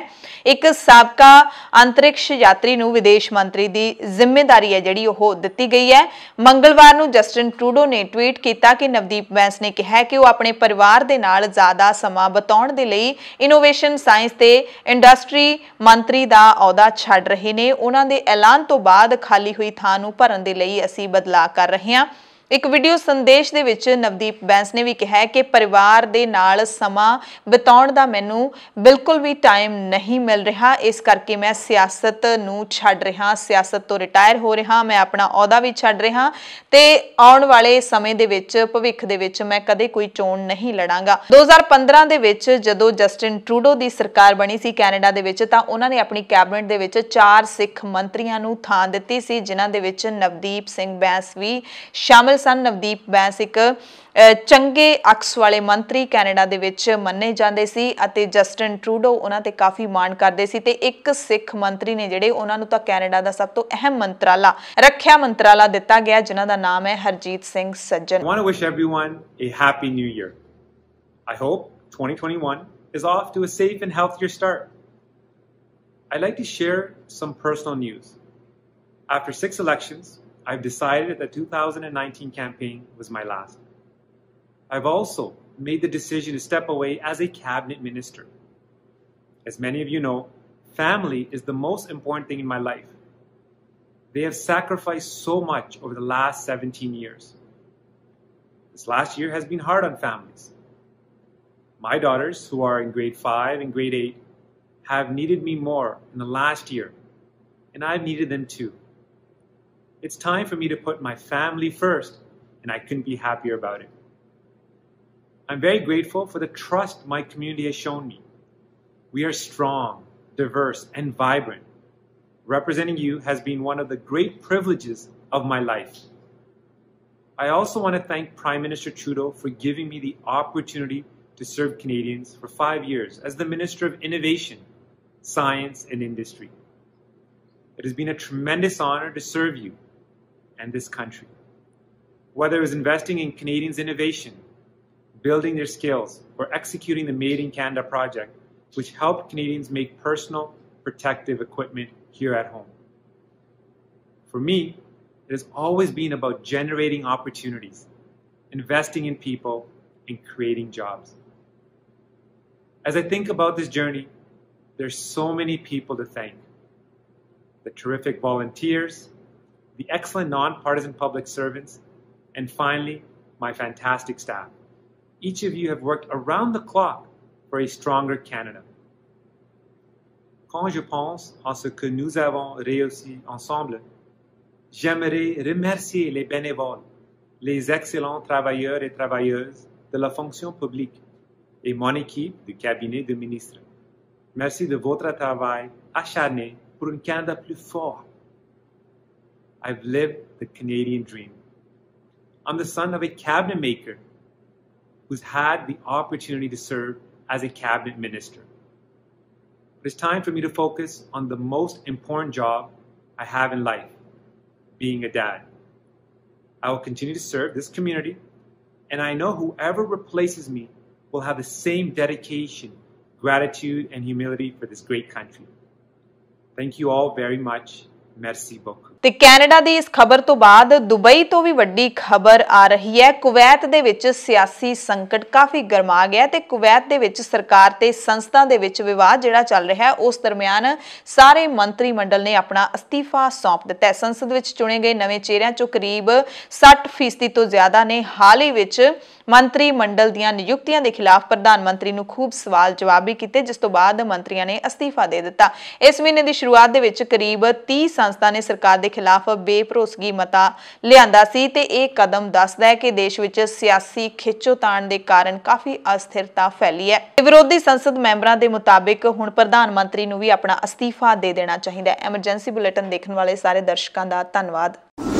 ਇੱਕ ਸਾਬਕਾ ਅੰਤਰਿਕਸ਼ ਯਾਤਰੀ ਨੂੰ ਵਿਦੇਸ਼ ਮੰਤਰੀ ਦੀ ਜ਼ਿੰਮੇਵਾਰੀ ਹੈ ਜਿਹੜੀ ਉਹ ਦਿੱਤੀ ਗਈ ਹੈ ਮੰਗਲਵਾਰ ਨੂੰ ਜਸਟਿਨ ਟਰੂਡੋ ਨੇ ਟਵੀਟ ਕੀਤਾ ਕਿ ਨਵਦੀਪ ਬੈਂਸ ਨੇ ਕਿਹਾ ਕਿ ਉਹ ਆਪਣੇ ਪਰਿਵਾਰ ਦੇ ਨਾਲ ਜ਼ਿਆਦਾ ਸਮਾਂ ਬਤਾਉਣ ਦੇ ਲਈ ਇਨੋਵੇਸ਼ਨ ਸਾਇੰਸ ਤੇ ਇੰਡਸਟਰੀ ਮੰਤਰੀ ਦਾ ਅਹੁਦਾ ਛੱਡ ਰਹੇ ਨੇ ਉਹਨਾਂ ਦੇ ਐਲਾਨ ਤੋਂ ਬਾਅਦ ਖਾਲੀ ਹੋਈ ਥਾਂ ਨੂੰ ਭਰਨ ਦੇ ਲਈ ਅਸੀਂ ਬਦਲਾਅ ਕਰ ਰਹੇ ਹਾਂ ਇੱਕ ਵੀਡੀਓ ਸੰਦੇਸ਼ ਦੇ ਵਿੱਚ ਨਵਦੀਪ ਬੈਂਸ ਨੇ ਵੀ ਕਿਹਾ ਕਿ ਪਰਿਵਾਰ ਦੇ ਨਾਲ ਸਮਾਂ ਬਿਤਾਉਣ ਦਾ ਮੈਨੂੰ ਬਿਲਕੁਲ ਵੀ ਟਾਈਮ ਨਹੀਂ ਮਿਲ ਰਿਹਾ ਇਸ ਕਰਕੇ ਮੈਂ ਸਿਆਸਤ ਨੂੰ ਛੱਡ ਰਿਹਾ ਸਿਆਸਤ ਤੋਂ ਰਿਟਾਇਰ ਹੋ ਰਿਹਾ ਮੈਂ ਆਪਣਾ ਅਹੁਦਾ ਵੀ ਛੱਡ ਰਿਹਾ ਤੇ ਆਉਣ ਵਾਲੇ ਸਮੇਂ ਦੇ ਵਿੱਚ ਭਵਿੱਖ ਦੇ ਵਿੱਚ ਮੈਂ ਕਦੇ ਕੋਈ ਚੋਣ ਨਹੀਂ ਲੜਾਂਗਾ 2015 ਦੇ ਵਿੱਚ ਜਦੋਂ ਜਸਟਿਨ ਟਰੂਡੋ ਦੀ ਸਰਕਾਰ ਬਣੀ ਸੀ ਕੈਨੇਡਾ ਦੇ ਵਿੱਚ ਤਾਂ ਉਹਨਾਂ ਨੇ ਆਪਣੀ ਕੈਬਨਿਟ ਦੇ ਵਿੱਚ ਚਾਰ ਸਿੱਖ ਮੰਤਰੀਆਂ ਨੂੰ ਥਾਂ ਦਿੱਤੀ ਸੀ ਜਿਨ੍ਹਾਂ ਦੇ ਵਿੱਚ ਨਵਦੀਪ ਸਿੰਘ ਬੈਂਸ ਵੀ ਸ਼ਾਮਲ ਸਨ ਨਵਦੀਪ ਬੈਂਸ ਇੱਕ ਚੰਗੇ ਅਕਸ ਵਾਲੇ ਮੰਤਰੀ ਕੈਨੇਡਾ ਦੇ ਵਿੱਚ ਮੰਨੇ ਜਾਂਦੇ ਸੀ ਅਤੇ ਜਸਟਨ ਟਰੂਡੋ ਉਹਨਾਂ ਤੇ ਕਾਫੀ ਮਾਣ ਕਰਦੇ ਸੀ ਤੇ ਇੱਕ ਸਿੱਖ ਮੰਤਰੀ ਨੇ ਜਿਹੜੇ ਉਹਨਾਂ ਨੂੰ ਤਾਂ ਕੈਨੇਡਾ ਦਾ ਸਭ ਤੋਂ ਅਹਿਮ ਮੰਤਰਾਲਾ ਰੱਖਿਆ ਮੰਤਰਾਲਾ ਦਿੱਤਾ ਗਿਆ ਜਿਨ੍ਹਾਂ ਦਾ ਨਾਮ ਹੈ Harjit Singh Sajjan I wish everyone uh happy new year I hope 2021 is off to a safe and healthier start. I'd like to share some personal news. After six elections, I've decided that the 2019 campaign was my last. I've also made the decision to step away as a cabinet minister. As many of you know, family is the most important thing in my life. They have sacrificed so much over the last 17 years. This last year has been hard on families. My daughters, who are in grade 5 and grade 8, have needed me more in the last year, and I've needed them too. It's time for me to put my family first, and I couldn't be happier about it. I'm very grateful for the trust my community has shown me. We are strong, diverse, and vibrant. Representing you has been one of the great privileges of my life. I also want to thank Prime Minister Trudeau for giving me the opportunity to serve Canadians for five years as the Minister of Innovation, Science, and Industry. It has been a tremendous honor to serve you and this country. Whether it was investing in Canadians' innovation, building their skills, or executing the Made in Canada project, which helped Canadians make personal protective equipment here at home. For me, it has always been about generating opportunities, investing in people, and creating jobs. As I think about this journey, there's so many people to thank. The terrific volunteers, the excellent nonpartisan public servants, and finally, my fantastic staff. Each of you have worked around the clock for a stronger Canada. Quand je pense à ce que nous avons réussi ensemble, j'aimerais remercier les bénévoles, les excellents travailleurs et travailleuses de la fonction publique et mon équipe du cabinet de ministre. Merci de votre travail acharné pour un Canada plus fort. I've lived the Canadian dream. I'm the son of a cabinet maker who's had the opportunity to serve as a cabinet minister. But it's time for me to focus on the most important job I have in life being a dad. I will continue to serve this community, and I know whoever replaces me will have the same dedication, gratitude, and humility for this great country. Thank you all very much. Merci beaucoup. ਤੇ Canada ਦੀ ਇਸ ਖਬਰ ਤੋਂ ਬਾਅਦ Dubai ਤੋਂ ਵੀ ਵੱਡੀ ਖਬਰ ਆ ਰਹੀ ਹੈ ਕੁਵੈਤ ਦੇ ਵਿੱਚ ਸਿਆਸੀ ਸੰਕਟ ਕਾਫੀ ਗਰਮਾ ਗਿਆ ਤੇ ਕੁਵੈਤ ਦੇ ਵਿੱਚ ਸਰਕਾਰ ਤੇ ਸੰਸਥਾ ਦੇ ਵਿੱਚ ਵਿਵਾਦ ਜਿਹੜਾ ਚੱਲ ਰਿਹਾ ਹੈ ਉਸ ਦਰਮਿਆਨ ਸਾਰੇ ਮੰਤਰੀ ਮੰਡਲ ਨੇ ਆਪਣਾ ਅਸਤੀਫਾ ਸੌਂਪ ਦਿੱਤਾ ਹੈ ਸੰਸਦ ਵਿੱਚ ਚੁਣੇ ਗਏ ਨਵੇਂ ਚਿਹਰਿਆਂ ਚੋਂ ਕਰੀਬ 60% ਤੋਂ ਜ਼ਿਆਦਾ ਨੇ ਹਾਲ ਹੀ ਵਿੱਚ ਮੰਤਰੀ ਮੰਡਲ ਦੀਆਂ ਨਿਯੁਕਤੀਆਂ ਦੇ ਖਿਲਾਫ ਪ੍ਰਧਾਨ ਮੰਤਰੀ ਨੂੰ ਖੂਬ ਸਵਾਲ ਜਵਾਬ ਵੀ ਕੀਤੇ ਜਿਸ ਤੋਂ ਬਾਅਦ ਮੰਤਰੀਆਂ ਨੇ ਅਸਤੀਫਾ ਦੇ ਦਿੱਤਾ ਇਸ ਮਹੀਨੇ ਦੀ ਸ਼ੁਰੂਆਤ ਦੇ ਵਿੱਚ ਕਰੀਬ 30 ਸੰਸਥਾ ਨੇ ਸਰਕਾਰ ਦੇ ਖਿਲਾਫ ਬੇਭਰੋਸਗੀ ਮਤਾ ਲਿਆਂਦਾ ਸੀ ਤੇ ਇਹ ਕਦਮ ਦੱਸਦਾ ਹੈ ਕਿ ਦੇਸ਼ ਵਿੱਚ ਸਿਆਸੀ ਖਿੱਚੋਤਾਣ ਦੇ ਕਾਰਨ ਕਾਫੀ ਅਸਥਿਰਤਾ ਫੈਲੀ ਹੈ ਵਿਰੋਧੀ ਸੰਸਦ ਮੈਂਬਰਾਂ ਦੇ ਮੁਤਾਬਿਕ ਹੁਣ ਪ੍ਰਧਾਨ ਮੰਤਰੀ ਨੂੰ ਵੀ ਆਪਣਾ ਅਸਤੀਫਾ ਦੇ ਦੇਣਾ ਚਾਹੀਦਾ ਹੈ ਐਮਰਜੈਂਸੀ ਬੁਲੇਟਿਨ ਦੇਖਣ ਵਾਲੇ ਸਾਰੇ ਦਰਸ਼ਕਾਂ ਦਾ ਧੰਨਵਾਦ